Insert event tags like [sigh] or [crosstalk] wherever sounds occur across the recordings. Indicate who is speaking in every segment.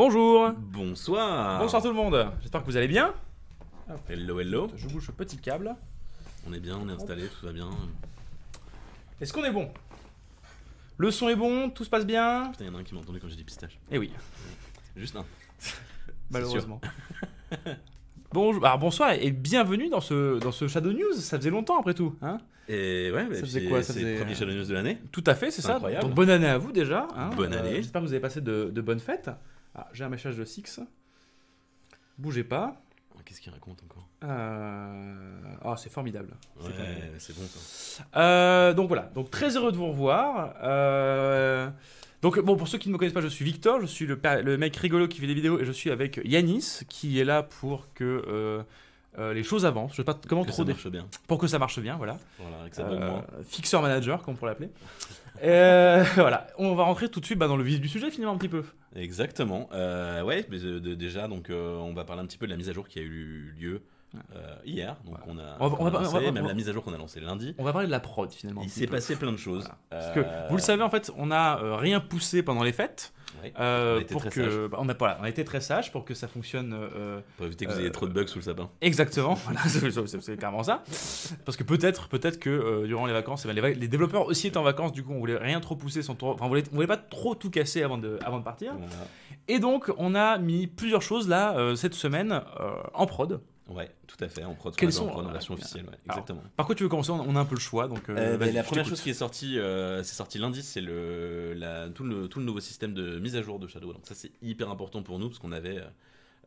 Speaker 1: Bonjour Bonsoir Bonsoir tout le monde J'espère que vous
Speaker 2: allez bien. Hello, hello
Speaker 1: Je bouge le petit câble.
Speaker 2: On est bien, on est installé, tout va bien.
Speaker 1: Est-ce qu'on est bon Le son est bon, tout se passe bien
Speaker 2: Putain, en a un qui m'a entendu quand j'ai dit pistache. Eh oui. Juste un. [laughs] Malheureusement.
Speaker 1: Bonjour, bonsoir et bienvenue dans ce, dans ce Shadow News, ça faisait longtemps après tout. Hein et ouais, bah, ça faisait quoi C'est faisait... le premier Shadow News de l'année Tout à fait, c'est ça. bonne année à vous déjà. Hein. bonne euh, année. J'espère que vous avez passé de, de bonnes fêtes. Ah, j'ai un message de Six. Bougez pas.
Speaker 2: Oh, qu'est-ce qu'il raconte encore
Speaker 1: euh... Ah, c'est formidable. c'est bon. Ça. Euh, donc voilà, donc très heureux de vous revoir. Euh, donc bon, pour ceux qui ne me connaissent pas, je suis Victor, je suis le, le, mec rigolo qui fait des vidéos et je suis avec Yanis qui est là pour que euh, les choses avancent. Je pas comment Ça bien. Pour que ça marche bien, voilà. Fixer manager, comme on pourrait l'appeler. Euh, [laughs] voilà, on va rentrer tout de suite bah, dans le vif du sujet finalement un petit peu.
Speaker 2: Exactement. Euh, ouais, mais, euh, déjà donc euh, on va parler un petit peu de la mise à jour qui a eu lieu euh, hier, donc on a, on, même la mise à jour qu'on a lancée lundi. On va parler
Speaker 1: de la prod finalement. Il s'est passé plein de choses. Parce que vous le euh, savez en fait, on n'a euh, rien poussé pendant les fêtes. on, pour bah, a, été très sage pour que ça fonctionne. pour éviter que vous ayez trop de bugs sous le sapin. Exactement, [laughs] c'est clairement ça. Parce que peut-être peut être que durant les vacances, eh ben, les, développeurs aussi étaient en vacances, du coup on voulait rien trop pousser, sans enfin, on, voulait, voulait pas trop tout casser avant de, avant de partir. Et donc on a mis plusieurs choses là cette semaine en prod. Ouais, tout à fait, on prod, sont, en euh, version officielle, Par quoi tu veux commencer On a un peu le choix. Donc, euh, euh, ben, la première chose
Speaker 2: qui est sortie, c'est sorti lundi, c'est le, tout, le, nouveau système de mise à jour de Shadow. Donc ça c'est hyper important pour nous, parce qu'on avait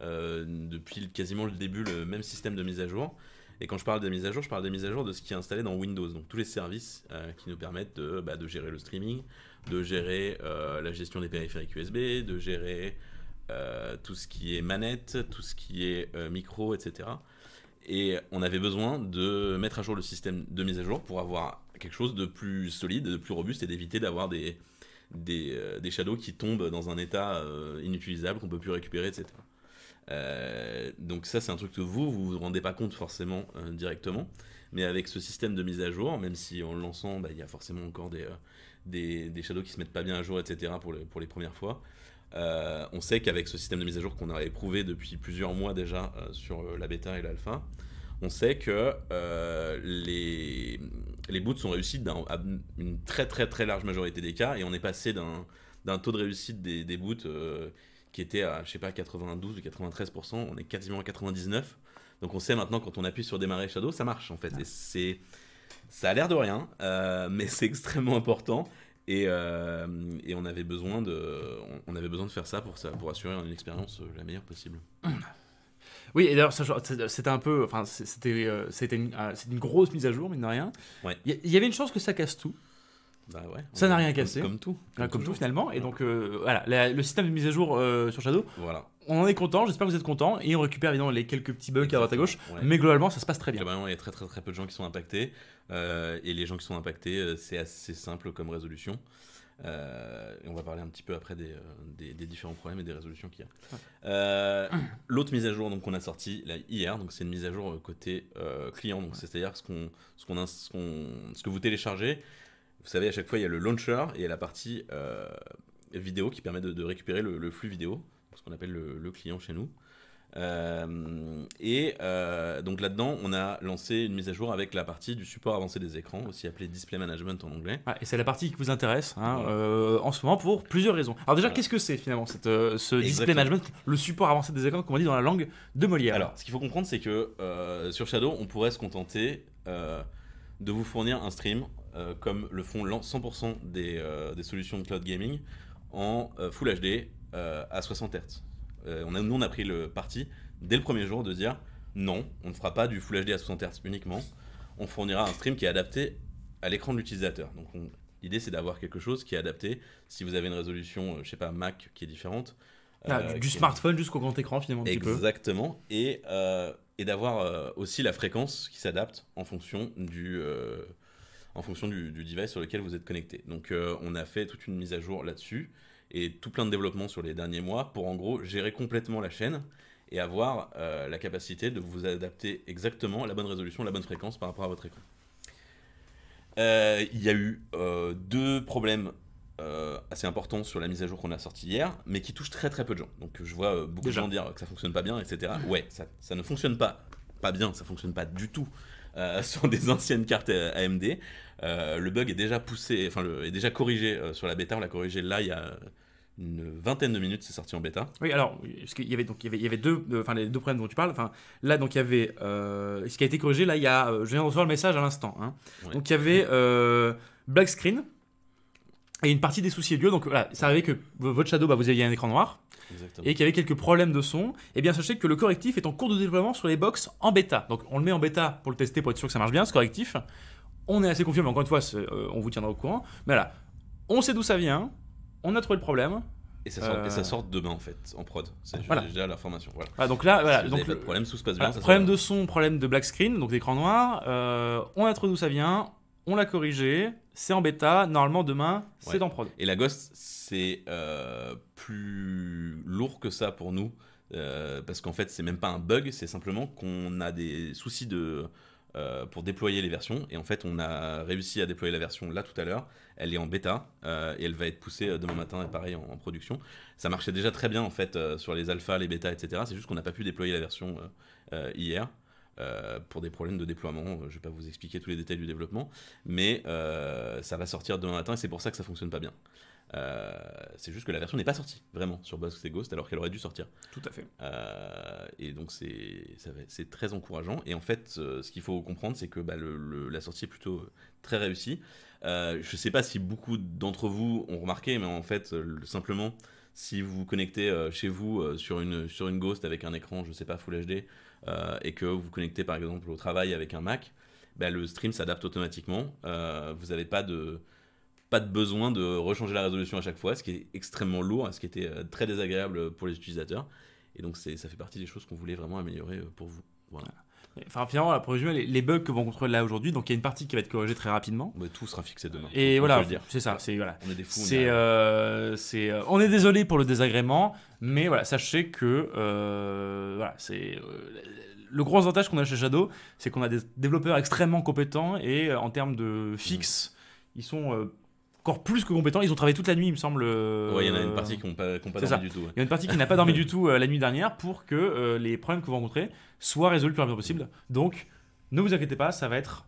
Speaker 2: depuis quasiment le début le même système de mise à jour. Et quand je parle de mise à jour, je parle des mises à jour de ce qui est installé dans Windows, donc tous les services qui nous permettent de, bah, de, gérer le streaming, de gérer la gestion des périphériques USB, de gérer euh, tout ce qui est manette, tout ce qui est euh, micro, etc. Et on avait besoin de mettre à jour le système de mise à jour pour avoir quelque chose de plus solide, de plus robuste et d'éviter d'avoir des, euh, shadows qui tombent dans un état inutilisable qu'on peut plus récupérer, etc. donc ça c'est un truc que vous, vous vous rendez pas compte forcément directement, mais avec ce système de mise à jour, même si en le lançant, bah, il y a forcément encore des, shadows qui se mettent pas bien à jour, etc. pour les premières fois, euh, on sait qu'avec ce système de mise à jour qu'on a éprouvé depuis plusieurs mois déjà euh, sur euh, la bêta et l'alpha, on sait que les, les boots sont réussis dans une très très très large majorité des cas et on est passé d'un taux de réussite des, boots qui était à, je sais pas, 92 ou 93%, on est quasiment à 99%. Donc on sait maintenant quand on appuie sur démarrer Shadow, ça marche en fait. Ah. c'est, ça a l'air de rien, mais [laughs] c'est extrêmement important. Euh, et, on, avait besoin de, on avait besoin de faire ça pour, ça, pour assurer une expérience euh, la meilleure possible. [clears throat]
Speaker 1: Oui, et d'ailleurs, c'était un peu. Enfin, c'était euh, c'était, une, ah, une, grosse mise à jour, mine de rien. Il y, avait une chance que ça casse tout. Bah ouais, ça n'a rien cassé. Comme, tout. Ah, comme, tout, hein. finalement. Et donc, voilà, le système de mise à jour sur Shadow. Voilà on en est content, j'espère que vous êtes content et on récupère évidemment les quelques petits bugs à droite à gauche, mais globalement ça se passe très bien. il y a très très peu de gens qui sont impactés euh,
Speaker 2: et les gens qui sont impactés, euh, c'est assez simple comme résolution. Euh, on va parler un petit peu après des, différents problèmes et des résolutions qu'il y a. L'autre mise à jour donc qu'on a sortie hier, donc c'est une mise à jour côté client, c'est-à-dire ce qu'on ce qu'on que vous téléchargez. Vous savez à chaque fois il y a le launcher et la partie vidéo qui permet de, récupérer le, flux vidéo ce qu'on appelle le, client chez nous. Euh, et euh, donc là-dedans, on a lancé une mise à jour avec la partie du support avancé des écrans,
Speaker 1: aussi appelé display management en anglais. Ah, et c'est la partie qui vous intéresse hein, euh, en ce moment pour plusieurs raisons. Alors déjà, qu'est-ce que c'est finalement cette, ce display management, le support avancé des écrans, comme on dit dans la langue de Molière Alors,
Speaker 2: ce qu'il faut comprendre, c'est que sur Shadow, on pourrait se contenter de vous fournir un stream comme le font 100% des, des, solutions de cloud gaming en Full HD euh, à 60 Hz. Euh, on nous, on a pris le parti dès le premier jour de dire non, on ne fera pas du Full HD à 60 Hz uniquement. On fournira un stream qui est adapté à l'écran de l'utilisateur. Donc l'idée, c'est d'avoir quelque chose qui est adapté. Si vous avez une résolution, euh, je sais pas, Mac qui est différente. Ah, du smartphone
Speaker 1: jusqu'au grand écran finalement.
Speaker 2: Exactement. Et, d'avoir aussi la fréquence qui s'adapte en fonction du en fonction du, device sur lequel vous êtes connecté. Donc on a fait toute une mise à jour là-dessus et tout plein de développement sur les derniers mois pour en gros gérer complètement la chaîne et avoir euh, la capacité de vous adapter exactement à la bonne résolution, la bonne fréquence par rapport à votre écran. Euh, il y a eu euh, deux problèmes assez importants sur la mise à jour qu'on a sortie hier, mais qui touchent très très peu de gens. Donc je vois beaucoup de gens dire que ça fonctionne pas bien, etc. Ouais, ça, ne fonctionne pas, pas bien, ça fonctionne pas du tout. [laughs] sur des anciennes cartes AMD. le bug est déjà poussé, enfin le, est déjà corrigé sur la bêta, on l'a corrigé là il y a
Speaker 1: une vingtaine de minutes, c'est sorti en bêta. Oui, alors, y avait donc il y avait, deux, euh, les deux problèmes dont tu parles. là donc il y avait euh, ce qui a été corrigé. Là, il y a, euh, je viens de recevoir le message à l'instant. Hein. Donc il y avait black screen et une partie des soucis lieu. Donc ça arrivait que votre shadow, bah, vous aviez un écran noir et qu'il y avait quelques problèmes de son. et eh bien, sachez que le correctif est en cours de développement sur les box en bêta. Donc on le met en bêta pour le tester, pour être sûr que ça marche bien ce correctif. On est assez confiant, mais encore une fois, on vous tiendra au courant. Mais voilà, on sait d'où ça vient on a trouvé le problème.
Speaker 2: Et ça, sort, euh, demain en fait, en prod. C'est déjà la formation. Ah, donc là, donc le problème, passe problème de
Speaker 1: son, problème de black screen, donc d'écran noir. Euh, on a trouvé d'où ça vient, on l'a corrigé, c'est en bêta. Normalement, demain, c'est en prod. Et la Ghost, c'est euh,
Speaker 2: plus lourd que ça pour nous. parce qu'en fait, c'est même pas un bug, c'est simplement qu'on a des soucis de, euh, pour déployer les versions. Et en fait, on a réussi à déployer la version là tout à l'heure. Elle est en bêta euh, et elle va être poussée euh, demain matin et pareil en, production. Ça marchait déjà très bien en fait sur les alphas, les bêtas, etc. C'est juste qu'on n'a pas pu déployer la version hier. pour des problèmes de déploiement, je ne vais pas vous expliquer tous les détails du développement, mais ça va sortir demain matin et c'est pour ça que ça fonctionne pas bien. Euh, c'est juste que la version n'est pas sortie vraiment sur Bose et Ghost alors qu'elle aurait dû sortir. Tout à fait. Euh, et donc c'est très encourageant. Et en fait, euh, ce qu'il faut comprendre, c'est que bah, la sortie est plutôt très réussie. je ne sais pas si beaucoup d'entre vous ont remarqué, mais en fait, simplement, si vous vous connectez chez vous sur, une, sur Ghost avec un écran, je ne sais pas, Full HD, et que vous connectez par exemple au travail avec un Mac, bah, le stream s'adapte automatiquement. vous n'avez pas de pas de besoin de rechanger la résolution à chaque fois, ce qui est extrêmement lourd, ce qui était euh, très désagréable pour les utilisateurs. Et donc ça fait partie des choses qu'on voulait vraiment améliorer euh, pour vous. Voilà.
Speaker 1: Enfin, finalement, pour résumer, les bugs que vont contrôler là aujourd'hui, donc il y a une partie qui va être corrigée très rapidement. Mais bah, tout sera fixé demain. Et voilà, c'est ça. C'est voilà. On est C'est, euh, on est désolé pour le désagrément, mais voilà, sachez que voilà, c'est le gros avantage qu'on a chez Shadow, c'est qu'on a des développeurs extrêmement compétents et en termes de fixe, mmh. ils sont encore plus que compétents, Ils ont travaillé toute la nuit, il me semble. Euh, ouais, il y en a une partie qui pas, du tout. Il y a une partie qui n'a pas dormi [laughs] du tout euh, la nuit dernière pour que euh, les problèmes que vous rencontrez soient résolus le plus rapidement possible. Donc, ne vous inquiétez pas, ça va être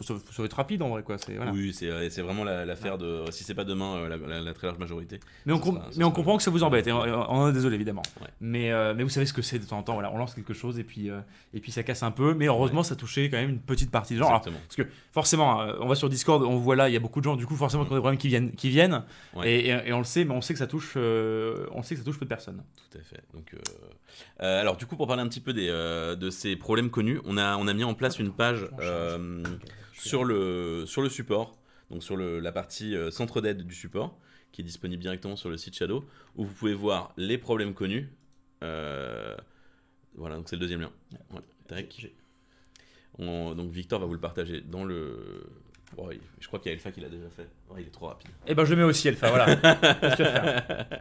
Speaker 1: ça, ça, va être rapide en vrai quoi. Oui, c'est, vraiment l'affaire de si c'est pas demain euh, la, très large majorité. Mais on, mais on comprend que ça vous embête et on, est désolé évidemment. Mais, euh, mais vous savez ce que c'est de temps en temps. Voilà, on lance quelque chose et puis euh, et puis ça casse un peu. Mais heureusement ça touchait quand même une petite partie de gens. parce que forcément on va sur Discord, on voit là il y a beaucoup de gens. Du coup forcément mm. qu'on a des problèmes qui viennent qui viennent et, et, on le sait, mais on sait que ça touche on sait que ça touche peu de personnes. Tout à fait. Donc
Speaker 2: alors du coup pour parler un petit peu des, de ces problèmes connus, on a on a mis en place ah, une page sur le, sur le support, donc sur le, la partie euh, centre d'aide du support, qui est disponible directement sur le site Shadow, où vous pouvez voir les problèmes connus. Euh, voilà, donc c'est le deuxième lien. donc Victor va vous le partager dans le, je crois qu'il y a Elfa qui l'a déjà fait. il est trop rapide. Eh ben, je mets aussi Alpha, voilà.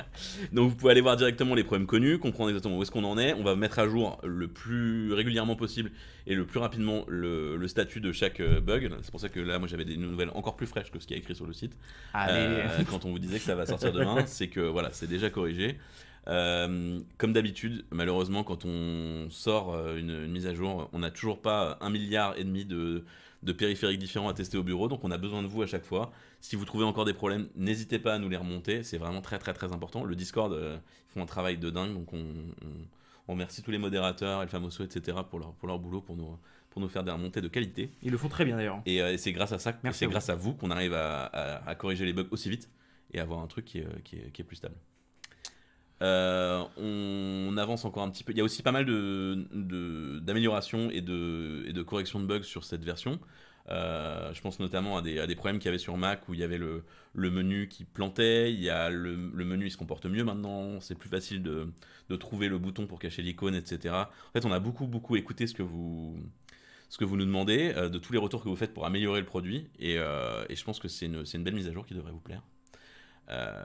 Speaker 2: [laughs] Donc, vous pouvez aller voir directement les problèmes connus, comprendre exactement où est-ce qu'on en est. On va mettre à jour le plus régulièrement possible et le plus rapidement le, statut de chaque euh, bug. C'est pour ça que là, moi, j'avais des nouvelles encore plus fraîches que ce qui est écrit sur le site. Euh, quand on vous disait que ça va sortir [laughs] demain, c'est que voilà, c'est déjà corrigé. Euh, comme d'habitude, malheureusement, quand on sort une, mise à jour, on n'a toujours pas un milliard et demi de, de périphériques différents à tester au bureau. Donc on a besoin de vous à chaque fois. Si vous trouvez encore des problèmes, n'hésitez pas à nous les remonter. C'est vraiment très très très important. Le Discord, euh, ils font un travail de dingue. Donc on, on, remercie tous les modérateurs, El Famoso, etc. pour leur, pour leur boulot, pour nous, pour nous faire des remontées de qualité.
Speaker 1: Ils le font très bien d'ailleurs.
Speaker 2: Et, euh, c'est grâce à ça, c'est grâce à vous qu'on arrive à, corriger les bugs aussi vite et avoir un truc qui est plus stable. Euh, on, avance encore un petit peu. Il y a aussi pas mal d'améliorations et, de, corrections de bugs sur cette version. Euh, je pense notamment à des, problèmes qu'il y avait sur Mac où il y avait le, menu qui plantait, il y le, menu il se comporte mieux maintenant, c'est plus facile de, trouver le bouton pour cacher l'icône, etc. En fait, on a beaucoup, beaucoup écouté ce que vous, nous demandez, euh, de tous les retours que vous faites pour améliorer le produit, et, je pense que c'est une belle mise à jour qui devrait vous plaire. Euh,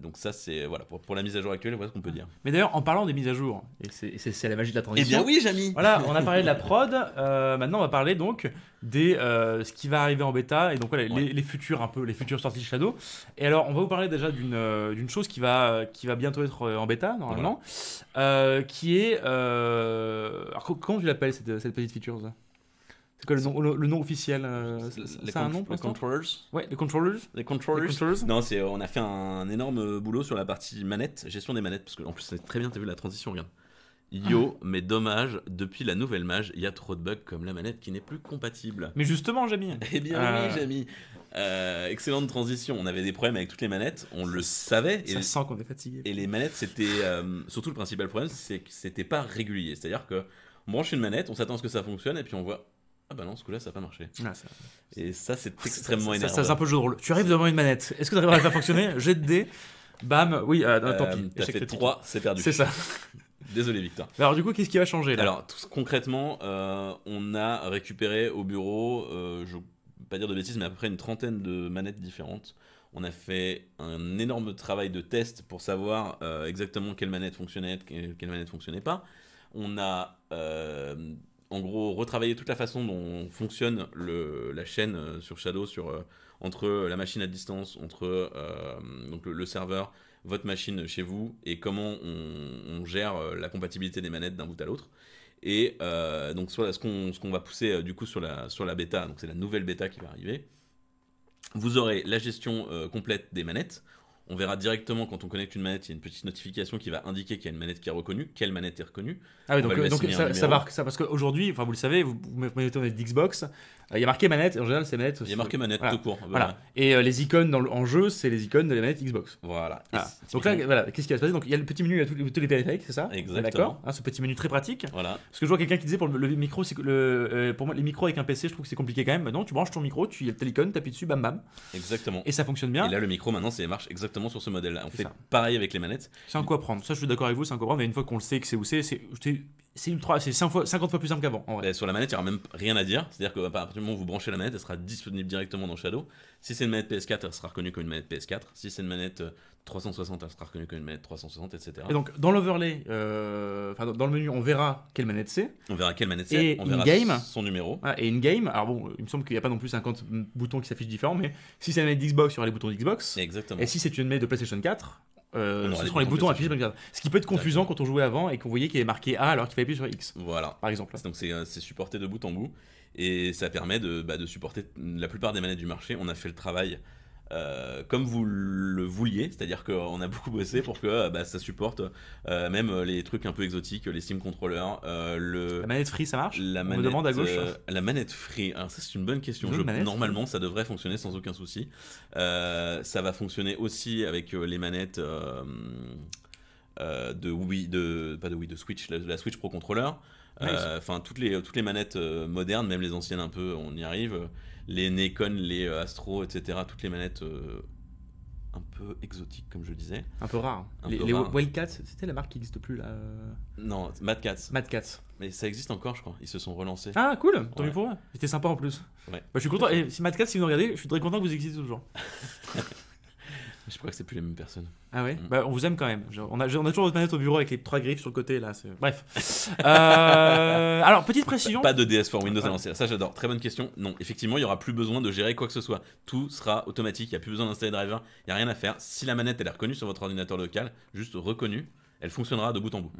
Speaker 2: donc ça c'est voilà pour, pour, la mise à jour actuelle voilà ce qu'on peut dire.
Speaker 1: Mais d'ailleurs en parlant des mises à jour et c'est la magie de la eh transition. et bien oui Jamy. Voilà [laughs] on a parlé de la prod euh, maintenant on va parler donc des euh, ce qui va arriver en bêta et donc voilà, les, futurs un peu les futures sorties de Shadow. Et alors on va vous parler déjà d'une d'une chose qui va qui va bientôt être en bêta normalement qui est alors comment tu l'appelles cette, cette petite feature c'est le nom, le, nom officiel euh, C'est un nom Les controllers Ouais, les controllers. Les controllers. Non, c'est, euh, on a fait un énorme euh, boulot
Speaker 2: sur la partie manette, gestion des manettes, parce que en plus, c'est très bien, t'as vu la transition, regarde. Ah. Yo, mais dommage, depuis la nouvelle mage, il y a trop de bugs comme la manette qui n'est plus compatible. Mais justement, Jamy Eh bien oui, Jamy Excellente transition, on avait des problèmes avec toutes les manettes, on le savait. Ça sent qu'on est fatigué. Et les manettes, c'était... surtout le principal problème, c'est que c'était pas régulier. C'est-à-dire que on branche une manette, on s'attend à ce que ça fonctionne, et puis on voit ah bah non, ce coup-là, ça n'a pas marché. Ah, Et ça,
Speaker 1: c'est extrêmement énervant. Ça, c'est un peu le jeu de rôle. Tu arrives devant une manette. Est-ce que tu arriveras à faire fonctionner [laughs] J'ai de Bam. Oui, ah, tant euh, pis. T'as fait 3, c'est perdu. C'est ça. [laughs] Désolé Victor. Alors du coup, qu'est-ce qui va changer là
Speaker 2: Alors concrètement, euh, on a récupéré au bureau, euh, je ne vais pas dire de bêtises, mais à peu près une trentaine de manettes différentes. On a fait un énorme travail de test pour savoir exactement quelle manette fonctionnait, quelle manette fonctionnait pas. On a en gros, retravailler toute la façon dont fonctionne la chaîne euh, sur Shadow, sur, euh, entre euh, la machine à distance, entre le, serveur, votre machine chez vous, et comment on, gère la compatibilité des manettes d'un bout à l'autre. Et donc, ce qu'on va pousser du coup sur la, sur la bêta, donc c'est la nouvelle bêta qui va arriver, vous aurez la gestion complète des manettes. On verra directement quand on connecte une manette, il y a une petite notification qui va indiquer qu'il y a une manette qui est reconnue, quelle manette est reconnue. Ah oui, donc, euh, ça, marque
Speaker 1: ça parce qu'aujourd'hui, enfin vous le savez, vous, mettez mettez manette d'Xbox, euh, il y a marqué manette, en général c'est manette. Il y a marqué manette voilà. tout court. Voilà. Et euh, les icônes dans le, en jeu, c'est les icônes de la manette Xbox. Voilà. Donc là, voilà, qu'est-ce qui va se passer Donc il y a le petit menu à tous les, tous les périphériques, c'est ça Exactement. D'accord. Hein, ce petit menu très pratique. Voilà. Parce que je vois quelqu'un qui disait pour le, micro, c'est le, pour moi les micros avec un PC, je trouve que c'est compliqué quand même. Maintenant, tu branches ton micro, tu y a le tu appuies dessus, bam bam. Exactement. Et ça fonctionne bien. Et là, le micro maintenant, ça marche exactement sur ce modèle-là. On fait
Speaker 2: pareil avec les manettes. C'est un coup à prendre. Ça, je suis d'accord avec vous, c'est un coup à prendre. Mais une fois qu'on le sait que c'est où c'est, c'est
Speaker 1: c'est 50 fois plus simple qu'avant.
Speaker 2: sur la manette, il n'y aura même rien à dire. C'est-à-dire qu'à partir du moment où vous branchez la manette, elle sera disponible directement dans Shadow. Si c'est une manette PS4, elle sera reconnue comme une manette PS4. Si c'est une manette 360, euh, elle sera reconnue comme une manette 360, etc. Et donc,
Speaker 1: dans l'overlay, euh, dans le menu, on verra quelle manette c'est. On verra quelle manette c'est. Et on verra game, son numéro. Ah, et in-game, alors bon, il me semble qu'il n'y a pas non plus 50 boutons qui s'affichent différents, mais si c'est une manette Xbox, il y aura les boutons d'Xbox. Exactement. Et si c'est une manette de PlayStation 4, euh, ce sont les boutons affichés. Ce qui peut être confusant quand on jouait avant et qu'on voyait qu'il y avait marqué A alors qu'il fallait appuyer sur X.
Speaker 2: Voilà. Par exemple. Donc c'est euh, supporté de bout en bout et ça permet bah, de supporter la plupart des manettes du marché. On a fait le travail euh, comme vous le vouliez, c'est-à-dire qu'on a beaucoup bossé pour que euh, bah, ça supporte euh, même les trucs un peu exotiques, les Steam Controllers,
Speaker 1: le... La manette free, ça marche la
Speaker 2: manette, On demande à gauche. Hein. la manette free, hein, ça c'est une bonne question. normalement, ça devrait fonctionner sans aucun souci. ça va fonctionner aussi avec les manettes... de Wii, de pas de Wii, de Switch, la, Switch Pro Controller, Enfin, toutes, les, toutes les manettes modernes, même les anciennes un peu, on y arrive les Nikon, les euh, Astro, etc. Toutes les manettes euh, un peu exotiques, comme je disais. Un peu rares. les, les Wildcats,
Speaker 1: c'était la marque qui n'existe plus là. Euh
Speaker 2: non, Mad Cats. Mad Cats. Mais ça existe encore, je crois. Ils se sont relancés. Ah, cool. Tant mieux pour eux.
Speaker 1: C'était sympa en plus. Ouais. Bah, je suis content. Et si si vous regardez, je suis très content que vous existiez toujours. [laughs]
Speaker 2: Je crois que c'est plus les mêmes personnes.
Speaker 1: Ah ouais mm. bah, On vous aime quand même. on, a, on a toujours votre manette au bureau avec les trois griffes sur le côté là. Bref. [laughs] Euh, alors, petite précision. Pas de DS 4 Windows ah,
Speaker 2: Ça, j'adore. Très bonne question. Non, effectivement, il n'y aura plus besoin de gérer quoi que ce soit. Tout sera automatique. Il n'y a plus besoin d'installer driver. Il n'y a rien à faire. Si la manette elle est reconnue sur votre ordinateur local, juste reconnue, elle fonctionnera de bout en bout.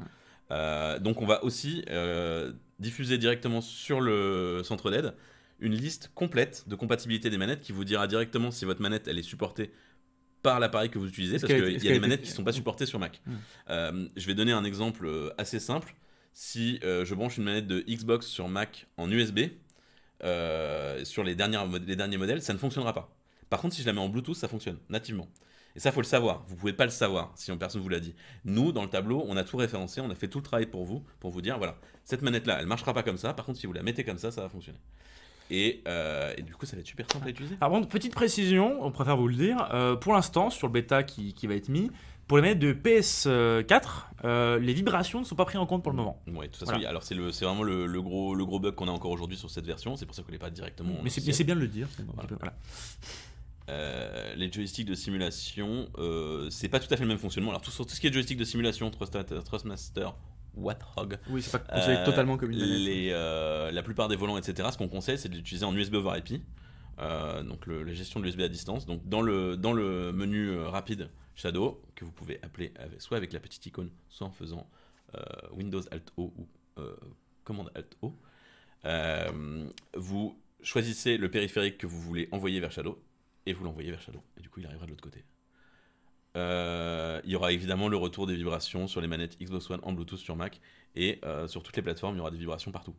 Speaker 2: Euh, donc, on va aussi euh, diffuser directement sur le centre d'aide une liste complète de compatibilité des manettes qui vous dira directement si votre manette elle est supportée par l'appareil que vous utilisez, parce qu'il y a des manettes qui ne sont pas supportées sur Mac. Mmh. Euh, je vais donner un exemple euh, assez simple. Si euh, je branche une manette de Xbox sur Mac en USB, sur les, les derniers modèles, ça ne fonctionnera pas. Par contre, si je la mets en Bluetooth, ça fonctionne nativement. Et ça, faut le savoir. Vous pouvez pas le savoir si personne vous l'a dit. Nous, dans le tableau, on a tout référencé, on a fait tout le travail pour vous, pour vous dire voilà, cette manette-là, elle marchera pas comme ça. Par contre, si vous la mettez comme ça, ça va fonctionner. Euh, et, du coup, ça va être super simple à utiliser.
Speaker 1: Par contre, petite précision, on préfère vous le dire, euh, pour l'instant, sur le bêta qui, va être mis, pour les manettes de PS4, euh, les vibrations ne sont pas prises en compte pour le moment. Oui, de toute façon, alors c'est
Speaker 2: vraiment le, gros, le gros bug qu'on a encore aujourd'hui sur cette version, c'est pour ça qu'on n'est pas directement. Mais c'est bien de le dire. les joysticks de simulation, euh, c'est pas tout à fait le même fonctionnement. Alors tout, tout ce qui est joystick de simulation, Thrustmaster, Wathog. Oui, c'est pas conseillé euh, totalement comme les, euh, la plupart des volants, etc., ce qu'on conseille, c'est de l'utiliser en USB over IP, euh, donc la gestion de l'USB à distance. Donc dans le, dans le menu rapide Shadow, que vous pouvez appeler avec, soit avec la petite icône, soit en faisant Windows Alt O ou commande Alt O, vous choisissez le périphérique que vous voulez envoyer vers Shadow et vous l'envoyez vers Shadow. Et du coup, il arrivera de l'autre côté il y aura évidemment le retour des vibrations sur les manettes Xbox One en Bluetooth sur Mac et euh, sur toutes les plateformes, il y aura des vibrations partout.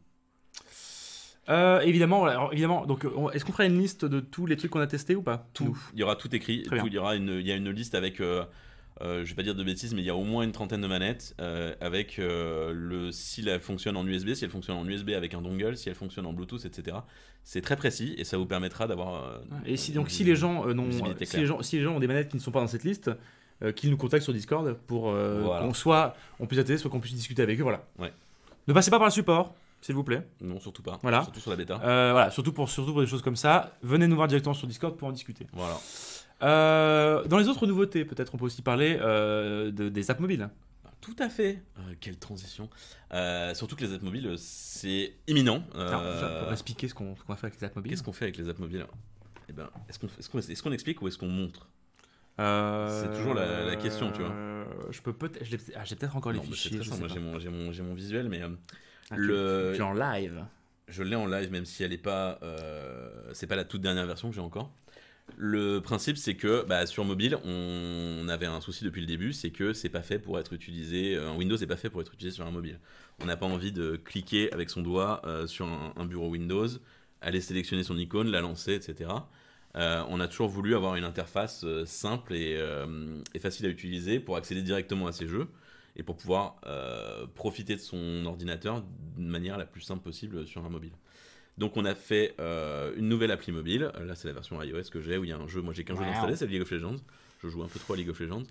Speaker 2: Euh, évidemment, évidemment. Donc, euh, est-ce qu'on fera une liste de
Speaker 1: tous les trucs qu'on a testés ou pas Tout.
Speaker 2: Il y aura tout écrit. Tout, il y aura une, il y a une liste avec. Euh, ne je vais pas dire de bêtises, mais il y a au moins une trentaine de manettes avec le si elle fonctionne en USB, si elle fonctionne en USB avec un dongle, si elle fonctionne en Bluetooth, etc. C'est très précis et ça vous permettra d'avoir.
Speaker 1: et si donc si les gens n'ont, si les gens si les gens ont des manettes qui ne sont pas dans cette liste, euh, qu'ils nous contactent sur Discord pour euh, qu'on soit on puisse t'aider soit qu'on puisse discuter avec eux. Voilà. Ouais. Ne passez pas par le support s'il vous plaît.
Speaker 2: Non, surtout pas. Voilà. Surtout sur la bêta.
Speaker 1: Euh, voilà, surtout pour, surtout pour des choses comme ça. Venez nous voir directement sur Discord pour en discuter. Voilà. dans les autres nouveautés, peut-être on peut aussi parler de, des apps mobiles. Tout à fait. quelle transition. surtout que les apps mobiles,
Speaker 2: c'est imminent. on va expliquer ce
Speaker 1: qu'on qu va faire avec les apps mobiles. Qu'est-ce
Speaker 2: qu'on fait avec les apps mobiles eh ben, Est-ce qu'on est ce qu'on explique ou est-ce qu'on montre c'est toujours la, question, tu vois. Euh,
Speaker 1: je peux peut-être, ah, j'ai peut-être encore les fichiers. j'ai
Speaker 2: mon, mon, mon visuel, mais Je euh, ah, le. en live. Je l'ai en live, même si elle est pas, euh, c'est pas la toute dernière version que j'ai encore. Le principe, c'est que bah, sur mobile, on avait un souci depuis le début, c'est que c'est pas fait pour être utilisé. Windows n'est pas fait pour être utilisé sur un mobile. On n'a pas envie de cliquer avec son doigt sur un, un, bureau Windows, aller sélectionner son icône, la lancer, etc. Euh, on a toujours voulu avoir une interface euh, simple euh, et, facile à utiliser pour accéder directement à ces jeux et pour pouvoir profiter de son ordinateur de manière la plus simple possible sur un mobile. Donc on a fait une nouvelle appli mobile, là c'est la version iOS que j'ai où il y a un jeu, moi j'ai qu'un jeu installé, c'est League of Legends, je joue un peu trop à League of Legends,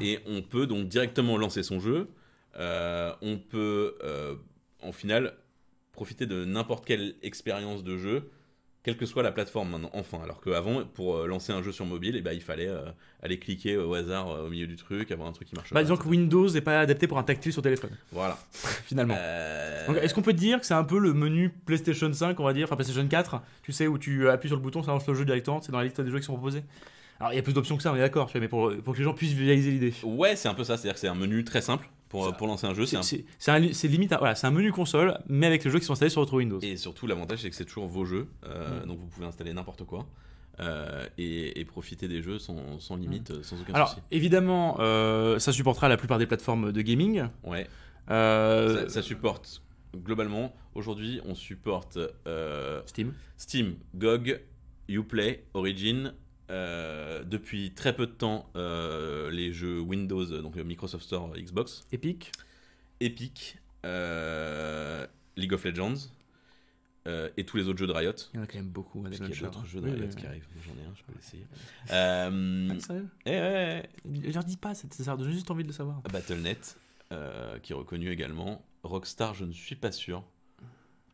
Speaker 2: et on peut donc directement lancer son jeu, on peut en final profiter de n'importe quelle expérience de jeu, quelle que soit la plateforme maintenant, enfin. Alors qu'avant, pour euh, lancer un jeu sur mobile, eh ben, il fallait euh, aller cliquer euh, au hasard
Speaker 1: au milieu du truc, avoir un truc qui marche bah, Disons que Windows n'est pas adapté pour un tactile sur téléphone. Voilà. [laughs] Finalement. est-ce qu'on peut dire que c'est un peu le menu PlayStation 5, on va dire, enfin PlayStation 4, tu sais, où tu appuies sur le bouton, ça lance le jeu directement, c'est dans la liste des jeux qui sont proposés alors il y a plus d'options que ça, on est d'accord, mais pour, pour que les gens puissent visualiser l'idée. Ouais, c'est un peu ça, c'est-à-dire que c'est un menu très simple pour, lancer un jeu. C'est un... limite,
Speaker 2: c'est un menu console, mais avec les jeux qui sont installés sur votre Windows. Et surtout, l'avantage, c'est que c'est toujours vos jeux, euh, mm. donc vous pouvez installer n'importe quoi. Euh, et, profiter des jeux sans, mm. limite, sans aucun Alors,
Speaker 1: évidemment, euh, ça supportera la plupart des plateformes de gaming. Ouais. Ça,
Speaker 2: supporte globalement. Aujourd'hui, on supporte Steam, Steam, GOG, Uplay, Origin, euh, depuis très peu de temps euh, les jeux Windows, euh, donc Microsoft Store, Xbox. Epic. Epic, League of Legends et tous les autres jeux de Riot. Il y en a quand même beaucoup. Hein, avec y jeux de Riot qui arrivent. J'en ai un, je peux l'essayer. je [laughs]
Speaker 1: eh, Leur dis pas, c'est ça, j'ai juste envie de le savoir.
Speaker 2: Battle.net, qui est reconnu également. Rockstar, je ne suis pas sûr.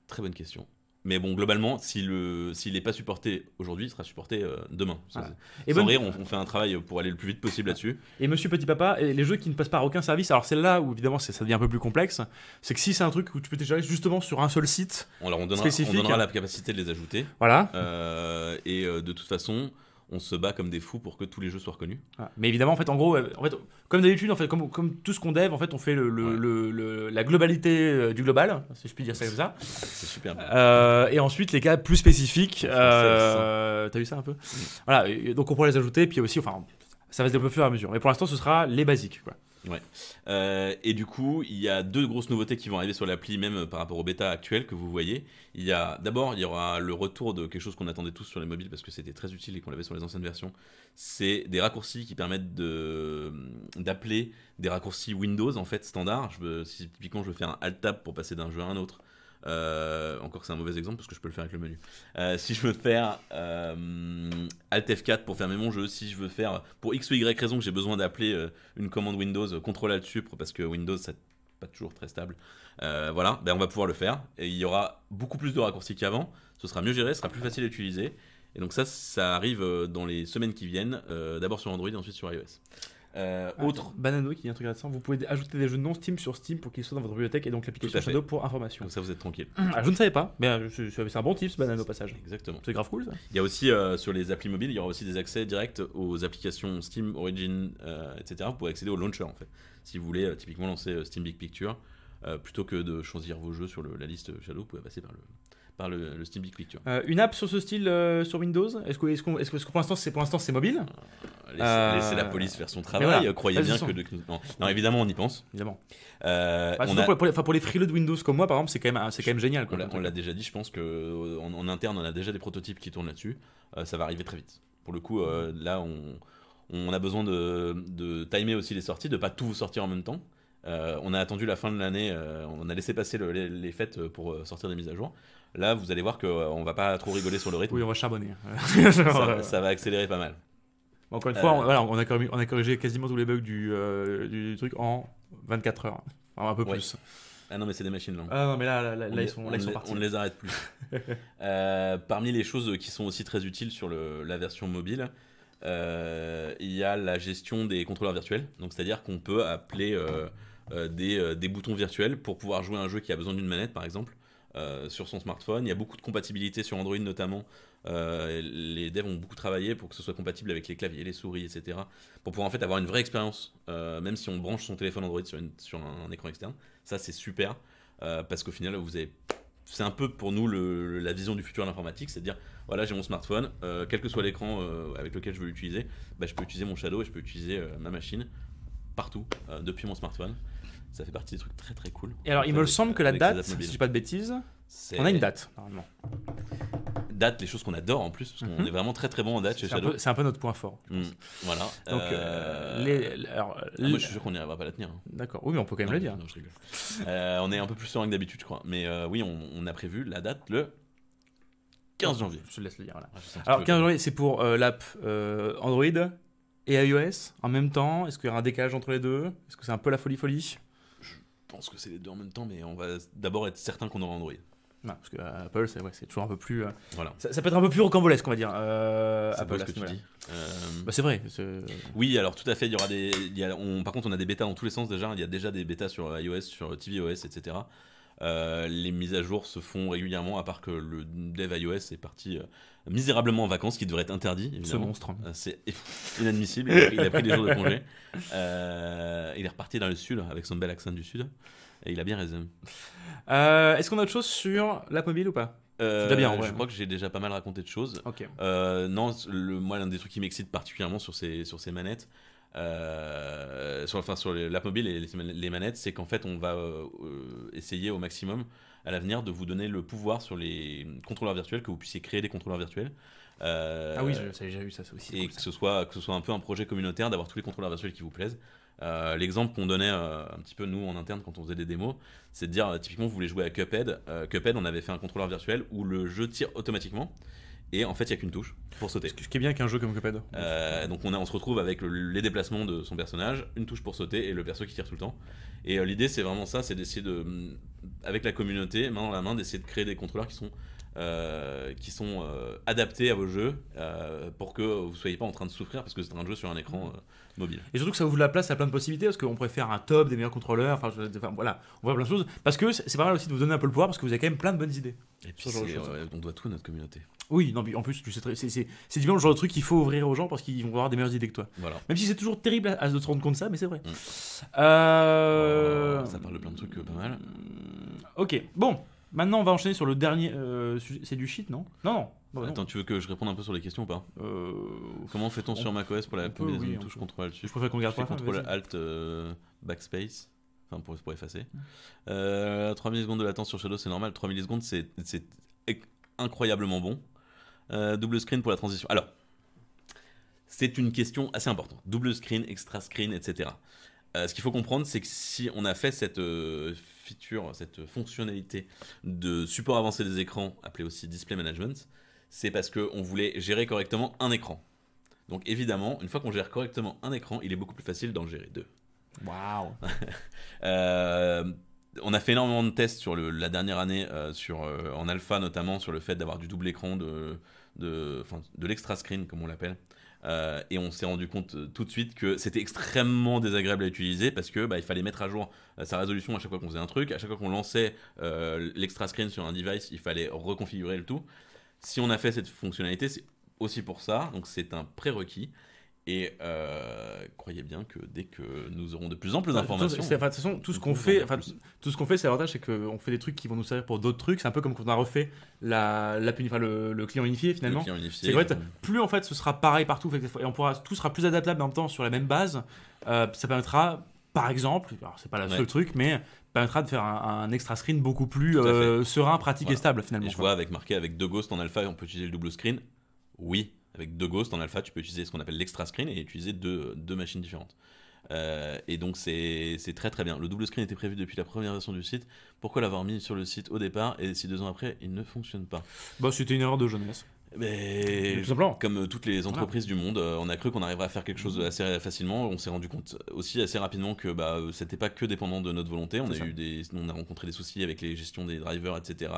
Speaker 2: Très bonne question. Mais bon, globalement, s'il n'est pas
Speaker 1: supporté aujourd'hui, il sera supporté euh, demain. Et rire, on, fait un travail pour aller le plus vite possible là-dessus. Et Monsieur Petit Papa, les jeux qui ne passent par aucun service, alors celle là où évidemment ça devient un peu plus complexe, c'est que si c'est un truc où tu peux télécharger justement sur un seul site, on donnera, donnera la
Speaker 2: capacité de les ajouter. Voilà. Euh, et euh, de toute façon, on se bat comme des fous pour que tous les jeux soient reconnus. Ah, mais évidemment, en fait, en
Speaker 1: gros, en fait, comme d'habitude, en fait, comme, comme tout ce qu'on dev, en fait, on fait le, la globalité euh, du global, si je puis dire ça comme ça. C'est super. Euh, et ensuite, les cas plus spécifiques. Euh, t'as vu ça un peu Voilà, donc on pourrait les ajouter, puis aussi, enfin, ça va se développer à mesure. Mais pour l'instant, ce sera les basiques, quoi.
Speaker 2: Ouais. Euh, et du coup, il y a deux grosses nouveautés qui vont arriver sur l'appli, même euh, par rapport au bêta actuel que vous voyez. Il y a d'abord, il y aura le retour de quelque chose qu'on attendait tous sur les mobiles parce que c'était très utile et qu'on l'avait sur les anciennes versions. C'est des raccourcis qui permettent de euh, d'appeler des raccourcis Windows en fait standard. Je, si typiquement je veux faire un Alt Tab pour passer d'un jeu à un autre, euh, encore c'est un mauvais exemple parce que je peux le faire avec le menu. Euh, si je veux faire euh, Alt F4 pour fermer mon jeu, si je veux faire pour x ou y raison que j'ai besoin d'appeler euh, une commande Windows, euh, ctrl Alt Supre parce que Windows c'est pas toujours très stable. voilà, ben on va pouvoir le faire et il y aura beaucoup plus de raccourcis qu'avant. Ce sera mieux géré, ce sera plus facile à utiliser. Et donc ça, ça arrive dans les semaines qui viennent, d'abord sur Android, ensuite sur iOS.
Speaker 1: Euh, ah, autre. Banano qui est un truc intéressant. Vous pouvez ajouter des jeux non Steam sur Steam pour qu'ils soient dans votre bibliothèque et donc l'application Shadow pour information. ça, vous êtes tranquille. [clears throat] Ah, je ne savais pas, mais euh, c'est un bon ce Banano, passage. Exactement. C'est grave cool ça.
Speaker 2: Il y a aussi euh, sur les applis mobiles, il y aura aussi des accès directs aux applications Steam, Origin, etc. Vous pouvez accéder au launcher en fait. Si vous voulez typiquement lancer Steam Big Picture, plutôt que de choisir vos jeux sur la liste Shadow, vous pouvez passer par le par le, le Steam Big Picture.
Speaker 1: Euh, une app sur ce style euh, sur Windows Est-ce que, est-ce que, pour l'instant c'est pour l'instant c'est mobile euh, laissez, la police faire son travail. Croyez bien que
Speaker 2: non. évidemment on y pense. Évidemment. Bah, pour, les, pour, frileux de Windows comme moi par exemple c'est quand même c'est quand même génial. on, l'a, déjà dit. Je pense qu'en en, interne on a déjà des prototypes qui tournent là-dessus. ça va arriver très vite. Pour le coup là on, a besoin de, timer aussi les sorties, de pas tout sortir en même temps. on a attendu la fin de l'année, on a laissé passer les, les, fêtes pour sortir des mises à jour. Là, vous allez voir qu'on euh, va pas trop rigoler sur le rythme. Oui, on va
Speaker 1: charbonner. [laughs] [laughs] Euh,
Speaker 2: ça, va accélérer pas mal. Encore une fois,
Speaker 1: euh, on, a corrigé, quasiment tous les bugs du, truc en 24 heures. un peu plus. Ah non, mais c'est des
Speaker 2: machines là. Ah non, mais là, ils sont, on, partis. on ne les arrête plus. [laughs] parmi les choses qui sont aussi très utiles sur la version mobile, il y a la gestion des contrôleurs virtuels. Donc, c'est-à-dire qu'on peut appeler des, des, boutons virtuels pour pouvoir jouer à un jeu qui a besoin d'une manette, par exemple. Euh, sur son smartphone. Il y a beaucoup de compatibilité sur Android notamment. Euh, les devs ont beaucoup travaillé pour que ce soit compatible avec les claviers, les souris, etc. Pour pouvoir en fait avoir une vraie expérience, euh, même si on branche son téléphone Android sur, un, écran externe. Ça c'est super parce qu'au final vous avez c'est un peu pour nous la vision du futur de l'informatique, c'est de dire voilà j'ai mon smartphone, quel que soit l'écran avec lequel je veux l'utiliser, bah, je peux utiliser mon Shadow et je peux utiliser ma machine partout depuis mon smartphone. Ça fait partie des trucs très très cool.
Speaker 1: Et alors, il me semble que la date, si je dis pas de bêtises, on a une date,
Speaker 2: normalement. Date, les choses qu'on adore en plus, parce qu'on mhm. est vraiment très très bon en date chez Shadow. C'est un peu notre point fort. Mhm. Voilà. Donc, euh, euh, alors, ah, Moi, je suis sûr qu'on arrivera pas à la tenir. Hein. D'accord, oui, mais on peut quand même le dire. Euh, on est un peu plus serein que d'habitude, je crois. Mais oui, on, a prévu la date le 15 janvier. Je te laisse le dire, ah, Alors, 15
Speaker 1: janvier, c'est pour l'app Android et iOS en même temps. Est-ce qu'il y aura un décalage entre les deux Est-ce que c'est un peu la folie-folie je pense que c'est les deux en même temps, mais on va d'abord être certain qu'on aura Android. Non, parce que euh, Apple, c'est toujours un peu plus. Euh, voilà. ça, peut être un peu plus rocambolesque, on va dire. Euh, Apple, ce que tu dis.
Speaker 2: Bah, c'est vrai. Oui, alors tout à fait. Il y aura des. par contre, on a des bêtas dans tous les sens déjà. Il y a déjà des bêtas sur iOS, sur tvOS, etc. Euh, les mises à jour se font régulièrement, à part que le dev iOS est parti euh, misérablement en vacances, qui devrait être interdit. Ce monstre. Euh, c'est inadmissible. Il a, pris des jours de congé. [laughs] il est reparti dans le sud avec son bel accent du sud. Et il a bien raison.
Speaker 1: Est-ce qu'on a autre chose sur la mobile ou pas
Speaker 2: euh, bien, Je crois que j'ai déjà pas mal raconté de choses. non, le, moi, l'un des trucs qui m'excite particulièrement sur sur ces manettes, euh, sur, sur l'app mobile et les, manettes, c'est qu'en fait, on va euh, essayer au maximum à l'avenir de vous donner le pouvoir sur les contrôleurs virtuels, que vous puissiez créer des contrôleurs virtuels. Euh, ah oui, j'ai déjà vu ça, aussi. Et que, Ce soit, que ce soit un peu un projet communautaire d'avoir tous les contrôleurs virtuels qui vous plaisent. L'exemple qu'on donnait un petit peu nous en interne quand on faisait des démos, c'est de dire typiquement vous voulez jouer à Cuphead. Cuphead, on avait fait un contrôleur virtuel où le jeu tire automatiquement. Et en fait, il y a qu'une touche pour sauter. Ce qui est bien qu'un jeu comme Cuphead. Euh, donc on, se retrouve avec les déplacements de son personnage, une touche pour sauter et le perso qui tire tout le temps. Et euh, l'idée, c'est vraiment ça, c'est d'essayer de, avec la communauté, main dans la main, d'essayer de créer des contrôleurs qui sont euh, qui sont euh, adaptés
Speaker 1: à vos jeux euh, pour que vous ne soyez pas en train de souffrir parce que c'est un jeu sur un écran mm. mobile. Et surtout que ça ouvre la place à plein de possibilités parce qu'on pourrait faire un top des meilleurs contrôleurs, enfin, voilà, on voit plein de choses. Parce que c'est pas mal aussi de vous donner un peu le pouvoir parce que vous avez quand même plein de bonnes idées. Et puis
Speaker 2: on doit tout à notre communauté.
Speaker 1: Oui, non, en plus, tu c'est du le genre de truc qu'il faut ouvrir aux gens parce qu'ils vont avoir des meilleures idées que toi. Même si c'est toujours terrible à, se rendre compte de ça, mais c'est vrai. Mm. Ça parle de plein de trucs pas mal. Ok, bon. Maintenant, on va enchaîner sur le dernier. Euh, sujet. c'est du shit, non Non, non. Attends,
Speaker 2: tu veux que je réponde un peu sur les questions ou pas euh, Comment fait-on sur macOS pour la touche combinaison touches CTRL Je préfère qu'on garde Contrôle Alt euh, Backspace. Enfin, pour, pour effacer. 3 millisecondes de latence sur Shadow, c'est normal. 3 millisecondes, c'est, c'est incroyablement bon. double screen pour la transition. Alors, c'est une question assez importante. Double screen, extra screen, etc. ce qu'il faut comprendre, c'est que si on a fait cette cette fonctionnalité de support avancé des écrans, appelée aussi display management, c'est parce qu'on voulait gérer correctement un écran. Donc évidemment, une fois qu'on gère correctement un écran, il est beaucoup plus facile d'en gérer deux. Waouh [laughs] euh, on a fait énormément de tests sur la dernière année, euh, sur, euh, en alpha notamment, sur le fait d'avoir du double écran, de, de, de l'extra screen comme on l'appelle, euh, et on s'est rendu compte euh, tout de suite que c'était extrêmement désagréable à utiliser parce que bah, il fallait mettre à jour euh, sa résolution à chaque fois qu'on faisait un truc, à chaque fois qu'on lançait l'extra screen sur un device, il fallait reconfigurer le tout. Si on a fait cette fonctionnalité, c'est aussi pour ça, donc c'est un prérequis. Et euh, croyez bien que dès que nous aurons de plus en plus d'informations. de toute façon,
Speaker 1: tout ce qu'on fait, enfin, tout ce qu'on fait, c'est l'avantage, c'est qu'on fait des trucs qui vont nous servir pour d'autres trucs. C'est un peu comme quand on a refait la, la le, client unifié finalement. C'est vrai. plus en fait, ce sera pareil partout, et on pourra, tout sera plus adaptable en même temps sur la même base. Euh, ça permettra, par exemple, c'est pas le seul truc, mais permettra de faire un, extra screen beaucoup plus euh, serein, pratique et stable finalement. Et je vois
Speaker 2: avec marqué avec deux ghosts en alpha, on peut utiliser le double screen. Oui, avec deux ghosts en alpha, tu peux utiliser ce qu'on appelle l'extra screen et utiliser deux, deux machines différentes. Euh, et donc c'est très très bien. Le double screen était prévu depuis la première version du site. Pourquoi l'avoir mis sur le site au départ et si deux ans après il ne fonctionne pas
Speaker 1: Bah c'était une erreur de jeunesse.
Speaker 2: Mais tout simplement. Comme euh, toutes les entreprises du monde, euh, on a cru qu'on arriverait à faire quelque chose assez facilement. On s'est rendu compte aussi assez rapidement que bah, euh, c'était pas que dépendant de notre volonté. On a, eu des, on a rencontré des soucis avec les gestions des drivers, etc.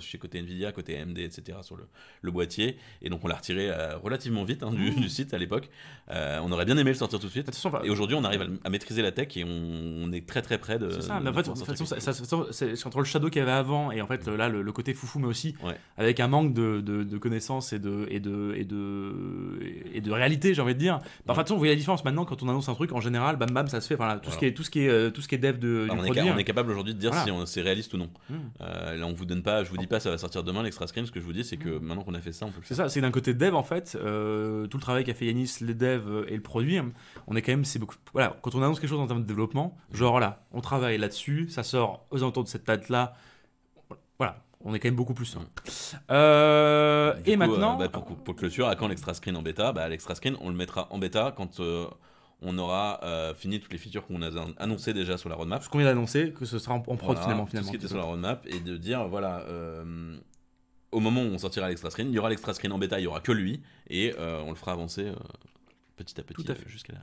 Speaker 2: Chez côté Nvidia, côté AMD, etc. sur le, boîtier. Et donc on l'a retiré relativement vite hein, mmh. du, site à l'époque. on aurait bien aimé le sortir tout de suite. et aujourd'hui,
Speaker 1: on arrive à, maîtriser la tech et on, est très très près de. C'est ça, en fait, entre le shadow qu'il y avait avant et en fait mmh. là le, côté foufou, mais aussi avec un manque de, de, de connaissances et de, et de, et de, et de réalité, j'ai envie de dire. Parfois, de façon, vous voyez la différence maintenant quand on annonce un truc, en général, bam bam, ça se fait. tout, ce qui est, tout, ce qui est, euh, tout ce qui est dev de, bah, du on, produit, est, on hein. est capable aujourd'hui de dire si
Speaker 2: c'est réaliste ou non. Mm. Euh, là, on vous donne pas, je vous dis pas, ça va sortir demain l'extra screen. Ce que je vous dis, c'est que mm. maintenant qu'on a fait ça, on peut C'est ça, c'est d'un
Speaker 1: côté dev en fait, euh, tout le travail qu'a fait Yanis, les devs et le produit, on est quand même, c'est beaucoup. Voilà, quand on annonce quelque chose en termes de développement, genre là, on travaille là-dessus, ça sort aux alentours de cette date-là. Voilà, on est quand même beaucoup plus. Euh, et euh, maintenant. Bah, pour,
Speaker 2: pour, clôture, à quand l'extra screen en bêta bah, L'extra screen, on le mettra en bêta quand euh, on aura fini toutes les features qu'on a annoncées déjà sur la roadmap. Ce
Speaker 1: qu'on vient d'annoncer, que ce sera en, prod finalement. tout ce qui était sur la
Speaker 2: roadmap et de dire, voilà, au moment où on sortira l'extra screen, il y aura l'extra screen en bêta, il y aura
Speaker 1: que lui et
Speaker 2: on le fera avancer petit à petit euh, jusqu'à la,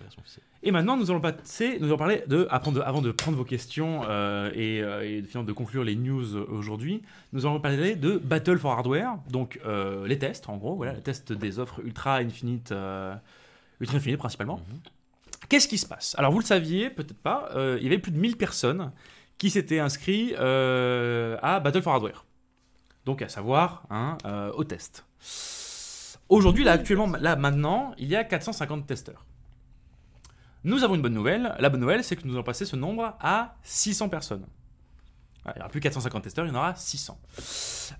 Speaker 2: version officielle.
Speaker 1: Et maintenant, nous allons passer, nous allons parler de, avant de prendre vos questions euh, et, euh, de conclure les news aujourd'hui, nous allons parler de Battle for Hardware, donc les tests en gros, voilà, les tests des offres Ultra Infinite, Ultra Infinite principalement. Mhm. Qu'est-ce qui se passe Alors vous le saviez peut-être pas, il y avait plus de 1000 personnes qui s'étaient inscrites à Battle for Hardware. Donc à savoir hein, au test. Aujourd'hui, là, actuellement, là, maintenant, il y a 450 testeurs. Nous avons une bonne nouvelle. La bonne nouvelle, c'est que nous allons passer ce nombre à 600 personnes. Ah, il n'y aura plus 450 testeurs, il y en aura 600.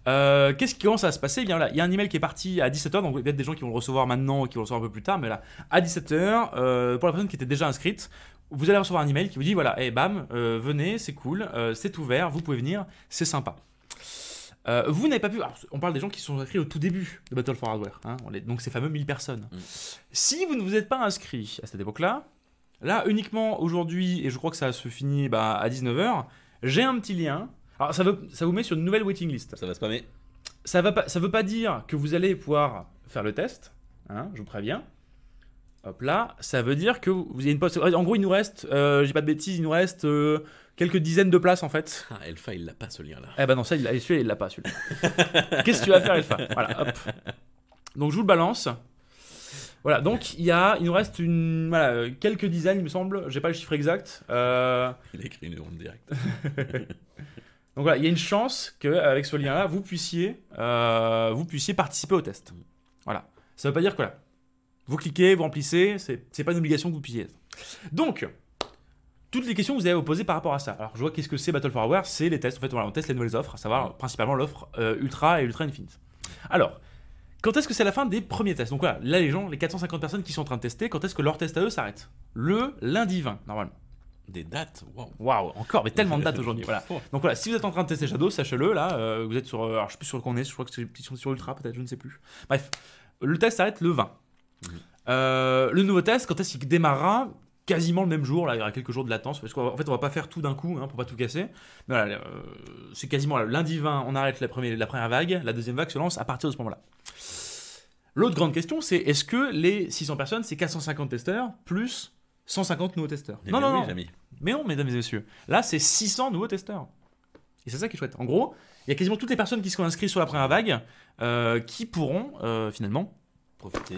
Speaker 1: Euh, qu'est-ce qui commence à se passer eh bien, là, Il y a un email qui est parti à 17h, donc il y a des gens qui vont le recevoir maintenant, qui vont le recevoir un peu plus tard, mais là, à 17h, euh, pour la personne qui était déjà inscrite, vous allez recevoir un email qui vous dit voilà, et eh, bam, euh, venez, c'est cool, c'est ouvert, vous pouvez venir, c'est sympa. Euh, vous n'avez pas pu. on parle des gens qui sont inscrits au tout début de Battle for Hardware, hein, donc ces fameux 1000 personnes. Mm. Si vous ne vous êtes pas inscrit à cette époque-là, là uniquement aujourd'hui, et je crois que ça se finit bah, à 19h, j'ai un petit lien. Alors ça, vous met sur une nouvelle waiting list. Ça va spammer. Ça ne veut pas dire que vous allez pouvoir faire le test, hein, je vous préviens. Hop là, ça veut dire que vous avez une poste. En gros, il nous reste, euh, j'ai pas de bêtises, il nous reste euh, quelques dizaines de places en fait. Ah, Elfa, il l'a pas ce lien là. Eh ben non, ça, il l'a, celui il l'a pas celui [laughs] Qu'est-ce que tu vas faire, Elfa Voilà, hop. Donc je vous le balance. Voilà, donc il, y a, il nous reste une, voilà, quelques dizaines, il me semble. J'ai pas le chiffre exact. Euh. Il a écrit une ronde directe. [laughs] donc voilà, il y a une chance qu'avec ce lien là, vous puissiez, euh, vous puissiez participer au test. Mm. Voilà. Ça veut pas dire que là. Vous cliquez, vous remplissez, c'est pas une obligation que vous puissiez. Donc, toutes les questions que vous avez à vous poser par rapport à ça. Alors, je vois qu'est-ce que c'est Battle for Aware C'est les tests. En fait, on teste les nouvelles offres, à savoir principalement l'offre euh, Ultra et Ultra Infinite. Alors, quand est-ce que c'est la fin des premiers tests Donc voilà, là, les gens, les 450 personnes qui sont en train de tester, quand est-ce que leur test à eux s'arrête Le lundi 20, normalement. Des
Speaker 2: dates Waouh
Speaker 1: wow, Encore, mais tellement de dates [laughs] aujourd'hui. Voilà. Donc voilà, si vous êtes en train de tester Shadow, sachez-le, là, euh, vous êtes sur. Euh, alors, je sais plus sur le on est, je crois que c'est sur Ultra, peut-être, je ne sais plus. Bref, le test s'arrête le 20. Euh, le nouveau test, quand est-ce qu'il démarrera Quasiment le même jour, il y aura quelques jours de latence, parce qu'en fait, on va pas faire tout d'un coup, hein, pour pas tout casser. Euh, c'est quasiment lundi 20, on arrête la première, vague, la deuxième vague se lance à partir de ce moment-là. L'autre grande question, c'est est-ce que les 600 personnes, c'est 450 testeurs plus 150 nouveaux testeurs mais eh Non, non, Mais non, mesdames et messieurs. Là, c'est 600 nouveaux testeurs. Et c'est ça qui est chouette. En gros, il y a quasiment toutes les personnes qui sont inscrites sur la première vague euh, qui pourront finalement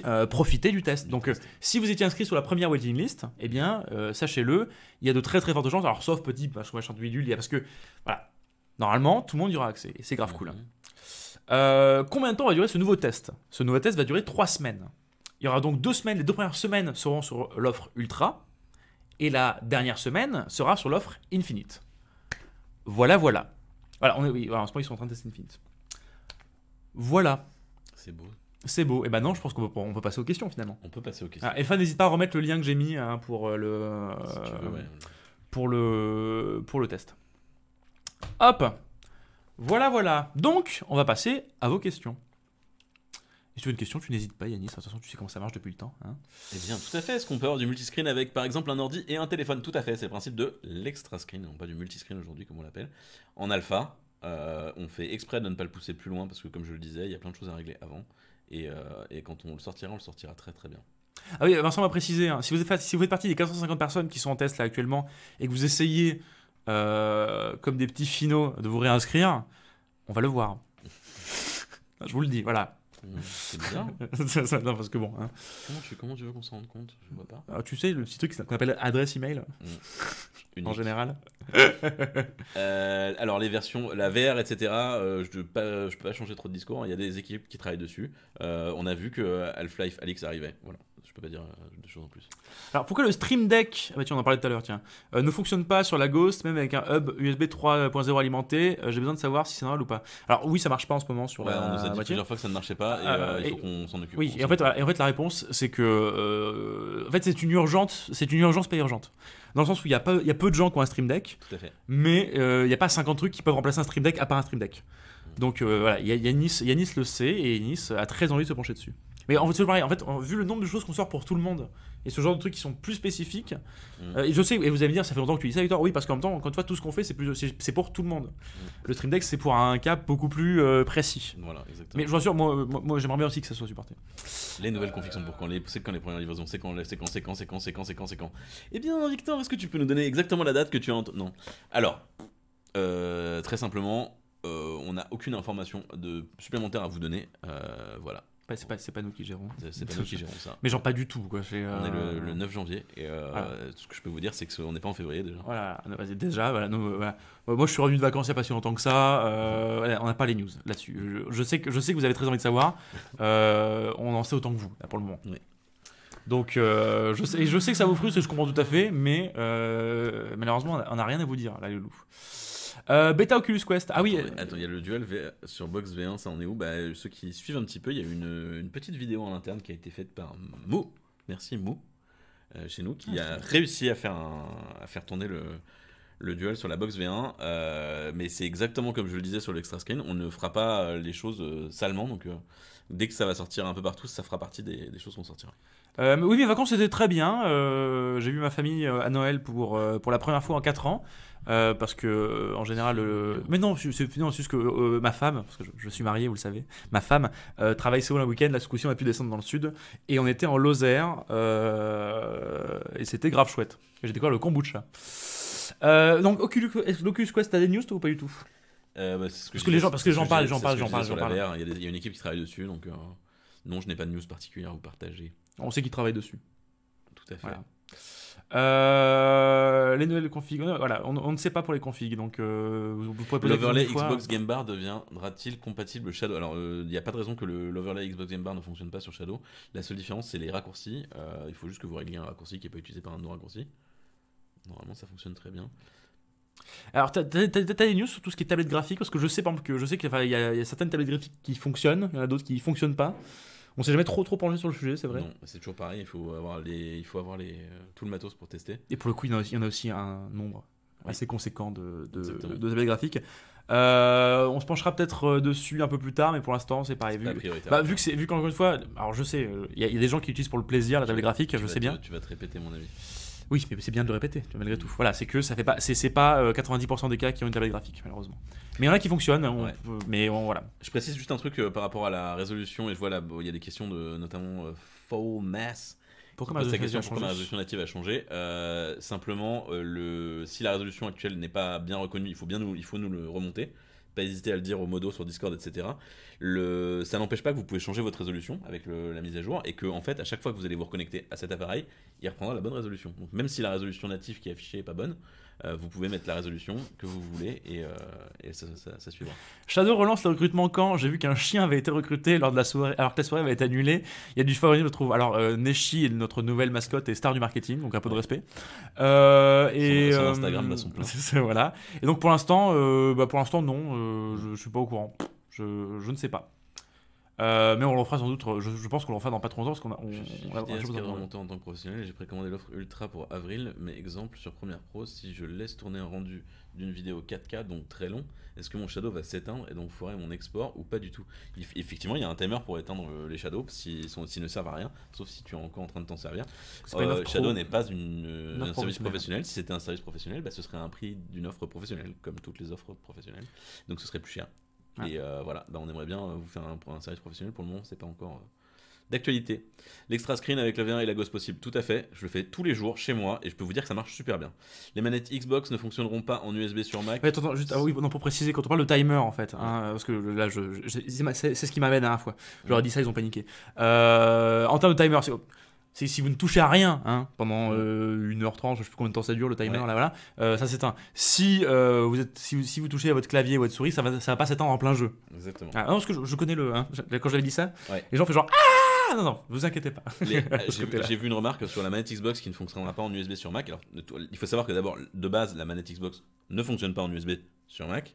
Speaker 1: euh, profitez du test. Donc, euh, si vous étiez inscrit sur la première waiting list, eh bien, euh, sachez-le, il y a de très très fortes chances, alors sauf petit machin, machin, individuel. il y a parce que, voilà, normalement, tout le monde y aura accès, et c'est grave cool. Hein. Mhm. combien de temps va durer ce nouveau test Ce nouveau test va durer trois semaines. Il y aura donc deux semaines, les deux premières semaines seront sur l'offre Ultra, et la dernière semaine sera sur l'offre Infinite. Voilà, voilà. Voilà, voilà, en ce moment, ils sont en train de tester Infinite. Voilà. C'est beau. C'est beau. Et eh ben non, je pense qu'on peut, on passer aux questions finalement. On peut passer aux questions. Ah, et enfin, n'hésite pas à remettre le lien que j'ai mis hein, pour euh, le pour le pour le test. Hop. Voilà, voilà. Donc, on va passer à vos questions. si tu veux une question, tu n'hésites pas, Yanis. De toute façon, tu sais comment ça marche depuis le temps. Hein. Eh
Speaker 2: bien, tout à fait. Est-ce qu'on peut avoir du multiscreen avec, par exemple, un ordi et un téléphone Tout à fait. C'est le principe de l'extra screen, non pas du multiscreen aujourd'hui, comme on l'appelle. En alpha, euh, on fait exprès de ne pas le pousser plus loin parce que, comme je le disais, il y a plein de choses à régler avant. Euh, et, quand on le sortira, on le sortira très très bien.
Speaker 1: Ah oui, Vincent m'a précisé, hein. si, vous êtes, si vous faites partie des 450 personnes qui sont en test là actuellement et que vous essayez, euh, comme des petits finaux, de vous réinscrire, on va le voir. [laughs] je vous le dis, voilà. C'est bien, hein. [laughs] non, parce que bon. Hein.
Speaker 2: Comment, tu, veux qu'on s'en rende compte Je vois pas.
Speaker 1: Ah, tu sais, le petit truc qu'on appelle adresse email. Mm. en général. [laughs]
Speaker 2: Euh, alors, les versions, la VR, etc., euh, je ne peux, pas changer trop de discours. Hein. Il y a des équipes qui travaillent dessus. Euh, on a vu que Half-Life Alix arrivait. Voilà je peux pas dire euh, choses en plus.
Speaker 1: Alors pourquoi le Stream Deck, ah bah on en parlait tout à l'heure, tiens, euh, ne fonctionne pas sur la Ghost, même avec un hub USB 3.0 alimenté euh, J'ai besoin de savoir si c'est normal ou pas. Alors oui, ça marche pas en ce moment sur la. On nous a dit plusieurs
Speaker 2: fois que ça ne marchait pas et, euh, il faut qu'on s'en occupe.
Speaker 1: Oui, et en, fait, en fait, la réponse, c'est que. en fait, c'est une urgence, c'est une urgence pas urgente. Dans le sens où il y, a peu de gens qui ont un Stream Deck, mais il n'y a pas 50 trucs qui peuvent remplacer un Stream Deck à part un Stream Deck. Mmh. Donc voilà, Yanis, Yanis le sait et Yanis a très envie de se pencher dessus. Mais en fait, pareil, en fait, vu le nombre de choses qu'on sort pour tout le monde et ce genre de trucs qui sont plus spécifiques, mm. euh, et je sais, et vous allez me dire, ça fait longtemps que tu dis ça, Victor. Oui, parce qu'en même temps, quand fois, tout ce qu'on fait, c'est c'est pour tout le monde. Mm. Le Stream Deck, c'est pour un cas beaucoup plus euh, précis. Voilà, exactement. Mais je vous euh, moi, j'aimerais bien aussi que ça soit supporté.
Speaker 2: Les nouvelles confections pour quand les, c'est quand les premières livraisons, c'est quand, c'est quand, c'est quand, c'est quand, c'est quand, c'est quand, c'est Eh bien, Victor, est-ce que tu peux nous donner exactement la date que tu as Non. Alors, très simplement, on n'a aucune information de supplémentaire à vous donner. voilà
Speaker 1: c'est, pas, c'est pas nous qui gérons. C'est, pas nous qui gérons ça. Mais genre pas du tout. Quoi. C'est, on est le, 9 euh, janvier et euh, ce que je peux vous dire, c'est qu'on n'est pas en février déjà. Voilà, déjà, euh, Moi je suis revenu de vacances il n'y a pas si longtemps que ça. on n'a pas les news là-dessus. Je, sais que, je sais que vous avez très envie de savoir. [laughs] on en sait autant que vous, pour le moment. Donc, je, sais, je sais que ça vous frustre, je comprends tout à fait, mais malheureusement, on n'a rien à vous dire, là, le loup. Euh, Beta Oculus
Speaker 2: Quest. Ah oui. Attends, il y a le duel sur Box V1, ça en est où bah, Ceux qui suivent un petit peu, il y a une, une petite vidéo en interne qui a été faite par Mou. Merci Mou. Euh, chez nous, qui ah, a réussi à faire, à faire tourner le, duel sur la box V1. Euh, mais c'est exactement comme je le disais sur l'Extra Screen, on ne fera pas les choses salement. Donc dès que ça va sortir un peu partout, ça fera partie des, choses qu'on sortira.
Speaker 1: Euh, oui, mes vacances c'était très bien. Euh, j'ai vu ma famille euh, à Noël pour, euh, pour la première fois en 4 ans. parce que, en général. mais non, c'est, non, juste que ma femme, parce que je, suis marié, vous le savez, ma femme travaille souvent le week-end. la ce on a pu descendre dans le sud. Et on était en Lozère. et c'était grave chouette. J'ai découvert le kombucha. donc, Oculus, Oculus Quest, t'as des news, toi, ou pas du tout
Speaker 2: euh, bah, parce, que les gens, parce que j'en parle, j'en parle, j'en parle. Il y, a une équipe qui travaille dessus, donc euh, non, je n'ai pas de news particulière à vous partager.
Speaker 1: On sait qu'ils travaillent dessus. Tout à fait. Euh, les nouvelles configs, voilà, on, ne sait pas pour les configs, donc vous, pouvez poser L'overlay Xbox
Speaker 2: Game Bar deviendra-t-il compatible Shadow Alors, il n'y a pas de raison que l'overlay Xbox Game Bar ne fonctionne pas sur Shadow. La seule différence, c'est les raccourcis. il faut juste que vous régliez un raccourci qui n'est pas utilisé par un autre raccourci.
Speaker 1: Normalement, ça fonctionne très bien. Alors, t'as des news sur tout ce qui est tablette graphique Parce que je sais, que je sais qu'il y, a certaines tablettes graphiques qui fonctionnent, il y en a d'autres qui ne fonctionnent pas. On s'est jamais trop trop
Speaker 2: penché sur le sujet, c'est vrai. Non, c'est toujours pareil. Il faut avoir les, il faut avoir les euh, tout le matos pour tester.
Speaker 1: Et pour le coup, il y en a aussi, un nombre assez conséquent de, de, tablettes graphiques. Euh, on se penchera peut-être euh, dessus un peu plus tard, mais pour l'instant, c'est pareil. Vu, bah, vu que c'est qu'encore une fois, alors je sais, il y, a des gens qui utilisent pour le plaisir la tablette graphique, je sais bien.
Speaker 2: Tu vas te répéter mon avis.
Speaker 1: Oui, mais c'est bien de le répéter, malgré tout. Voilà, c'est que ça fait pas, c'est pas 90% euh, des cas qui ont une tablette graphique, malheureusement. Mais il y en a qui fonctionnent, hein,
Speaker 2: mais voilà. Je précise juste un truc euh, par rapport à la résolution, et je vois là, il y a des questions de notamment euh, faux mass. Pourquoi ma, question, résolution native a changé Simplement, si la résolution actuelle n'est pas bien reconnue, il faut bien il faut nous le remonter pas hésiter à le dire au modo sur Discord, etc. Le, ça n'empêche pas que vous pouvez changer votre résolution avec la mise à jour et que, en fait, à chaque fois que vous allez vous reconnecter à cet appareil, il reprendra la bonne résolution. Donc, même si la résolution native qui est affichée n'est pas bonne, euh, vous pouvez mettre la résolution que vous voulez et, euh, ça, ça, suivra.
Speaker 1: Shadow relance le recrutement quand J'ai vu qu'un chien avait été recruté lors de la soirée, alors que la soirée avait été annulée. Il y a du favori je trouve. Alors, Nechi Neshi est notre nouvelle mascotte et star du marketing, donc un peu de respect. Euh, et Instagram là, son plein. [laughs] voilà. Et donc pour l'instant, bah, pour l'instant non, je, ne suis pas au courant. Je, je ne sais pas. Euh, mais on le fera sans doute, je, pense qu'on l'en fera dans pas trop longtemps parce qu'on a. On, je suis on en
Speaker 2: tant professionnel j'ai précommandé l'offre Ultra pour avril, mais exemple sur Premiere Pro, si je laisse tourner un rendu d'une vidéo 4K, donc très long, est-ce que mon shadow va s'éteindre et donc foirer mon export ou pas du tout Effectivement, il y a un timer pour éteindre euh, les shadows s'ils ne servent à rien, sauf si tu es encore en train de t'en servir. Euh, shadow n'est pas une, un service professionnel. Si c'était un service professionnel, bah, ce serait un prix d'une offre professionnelle, comme toutes les offres professionnelles. Donc ce serait plus cher. Et euh, voilà, bah, on aimerait bien euh, vous faire un, service professionnel. Pour le moment, c'est pas encore euh, d'actualité. L'extra screen avec la V1 et la gosse possible, tout à fait. Je le fais tous les jours chez moi et je peux
Speaker 1: vous dire que ça marche super bien. Les manettes Xbox ne fonctionneront pas en USB sur Mac. attends, juste ah oui, non, pour préciser, quand on parle de timer en fait, hein, parce que là, je, c'est ce qui m'amène à la fois. Je leur dit ça, ils ont paniqué. en termes de timer, si vous ne touchez à rien hein, pendant euh, une 1h30, je sais plus combien de temps ça dure le timer, là voilà, euh, ça s'éteint. Euh, si, vous si, vous touchez à votre clavier ou à votre souris, ça va, ça va pas s'éteindre en plein jeu. Exactement. Ah, que je, connais le. Hein, quand j'avais dit ça, les gens font genre. Ah non, non, vous inquiétez pas. [laughs] J'ai
Speaker 2: vu une remarque sur la manette Xbox qui ne fonctionnera pas en USB sur Mac. Alors, il faut savoir que d'abord, de base, la manette Xbox ne fonctionne pas en USB sur Mac.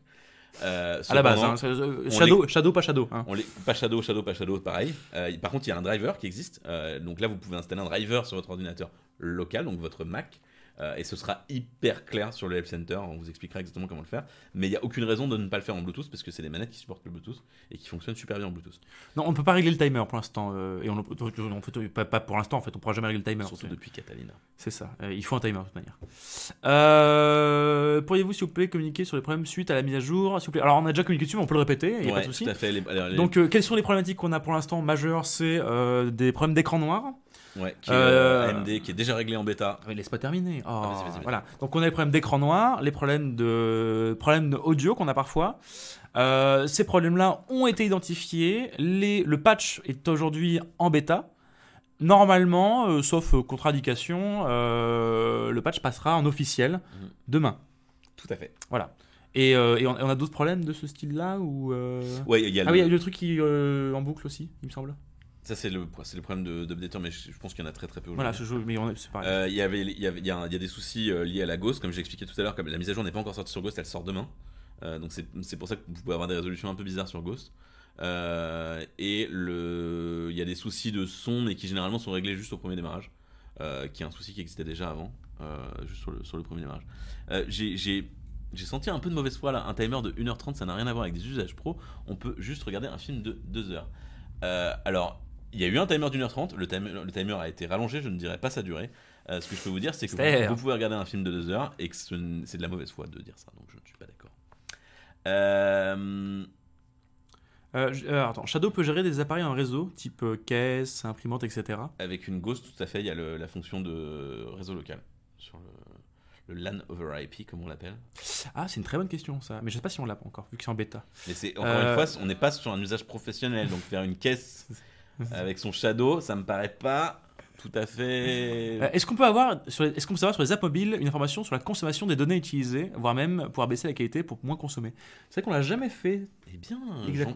Speaker 2: Euh, à la base, hein, euh, Shadow, pas Shadow. Hein. pas Shadow, Shadow, pas Shadow, pareil. Euh, par contre, il y a un driver qui existe. donc là, vous pouvez installer un driver sur votre ordinateur local, donc votre Mac. Euh, et ce sera hyper clair sur le Help Center. On vous expliquera exactement comment le faire. Mais il n'y a aucune raison de ne
Speaker 1: pas le faire en Bluetooth parce que c'est des manettes qui supportent le Bluetooth et qui fonctionnent super bien en Bluetooth. Non, on ne peut pas régler le timer pour l'instant. Euh, et on, on pas, pour l'instant, en fait, on ne pourra jamais régler le timer. Surtout depuis Catalina. C'est ça. Euh, il faut un timer de toute manière. Pourriez-vous, s'il vous plaît, communiquer sur les problèmes suite à la mise à jour vous plaît Alors, on a déjà communiqué dessus, mais on peut le répéter. Il ouais, a pas de souci. Donc, quelles sont les problématiques qu'on a pour l'instant majeures C'est des problèmes d'écran noir. Ouais, euh, euh, qui est déjà réglé en bêta. Ah, il laisse pas terminer. Oh, ah, voilà. Donc on a les problèmes d'écran noir, les problèmes de problèmes audio qu'on a parfois. Euh, ces problèmes-là ont été identifiés. Le patch est aujourd'hui en bêta. Normalement, sauf contradiction, le patch passera en officiel mhm. demain. Tout à fait. Voilà. Et, on, a d'autres problèmes de ce style-là ou il y a, ah le... Oui, le truc qui en boucle aussi, il me semble.
Speaker 2: Ça, c'est le, le problème d'Updater, mais je, pense qu'il y en a très très peu aujourd'hui. Voilà, ce jeu, mais c'est pareil. Euh, y avait, il y, y, a des soucis euh, liés à la Ghost, comme j'ai expliqué tout à l'heure, comme la mise à jour n'est pas encore sortie sur Ghost, elle sort demain. Euh, donc c'est pour ça que vous pouvez avoir des résolutions un peu bizarres sur Ghost. et le, il y a des soucis de son, mais qui généralement sont réglés juste au premier démarrage, qui est un souci qui existait déjà avant, juste sur le, sur le, premier démarrage. J'ai j'ai senti un peu de mauvaise foi là. Un timer de 1h30, ça n'a rien à voir avec des usages pro. On peut juste regarder un film de 2h. alors, il y a eu un timer d'une heure trente, le timer, a été rallongé, je ne dirais pas sa durée. Euh, ce que je peux vous dire, c'est que vous, pouvez regarder un film de deux heures et que c'est de la mauvaise foi de dire ça, donc je ne suis pas d'accord. Euh, euh, attends, Shadow peut gérer des appareils en réseau, type
Speaker 1: caisse, imprimante, etc.
Speaker 2: Avec une Ghost, tout à fait, il y a la fonction de réseau local, sur le, LAN over IP, comme on l'appelle.
Speaker 1: Ah, c'est une très bonne question, ça. Mais je ne sais pas si on l'a pas encore, vu que c'est en bêta. Mais c'est, encore une fois,
Speaker 2: on n'est pas sur un usage professionnel, donc faire une caisse [laughs] Mhm. avec
Speaker 1: son shadow,
Speaker 2: ça me paraît pas tout à fait. Euh,
Speaker 1: est-ce qu'on peut avoir, est-ce qu'on peut savoir sur les apps mobiles une information sur la consommation des données utilisées, voire même pouvoir baisser la qualité pour moins consommer C'est vrai qu'on l'a jamais fait. Eh
Speaker 2: bien,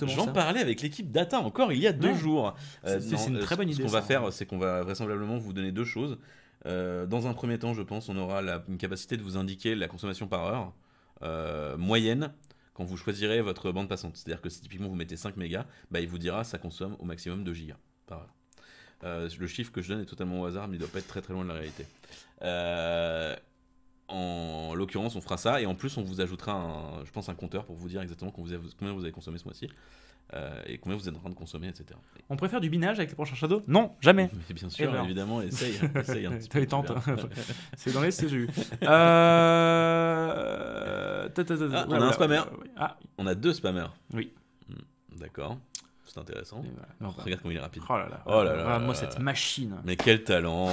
Speaker 2: j'en parlais avec
Speaker 1: l'équipe data encore il y a deux ah. jours. Euh, c'est une euh, très bonne idée. Ce qu'on va faire,
Speaker 2: c'est qu'on va vraisemblablement vous donner deux choses. dans un premier temps, je pense, on aura la, une capacité de vous indiquer la consommation par heure moyenne quand vous choisirez votre bande passante. C'est-à-dire que si typiquement vous mettez 5 mégas, bah, il vous dira ça consomme au maximum 2 gigas par euh, le chiffre que je donne est totalement au hasard, mais il doit pas être très très loin de la réalité. Euh, en l'occurrence, on fera ça et en plus, on vous ajoutera, un, je pense, un compteur pour vous dire exactement combien vous avez consommé ce mois-ci. Euh, et combien vous êtes en train de consommer, etc.
Speaker 1: On préfère du binage avec les prochains Shadow Non, jamais. [laughs] Mais bien sûr, évidemment, essaye. [laughs] essaye un petit [laughs] C'est dans les CGU. Ah, on a un spammer. Euh, ah.
Speaker 2: On a deux spammers. Oui. Hmm, d'accord. C'est intéressant. Bah, Regarde comme il est rapide. Oh là là. Oh ah, moi, cette machine. Mais quel talent.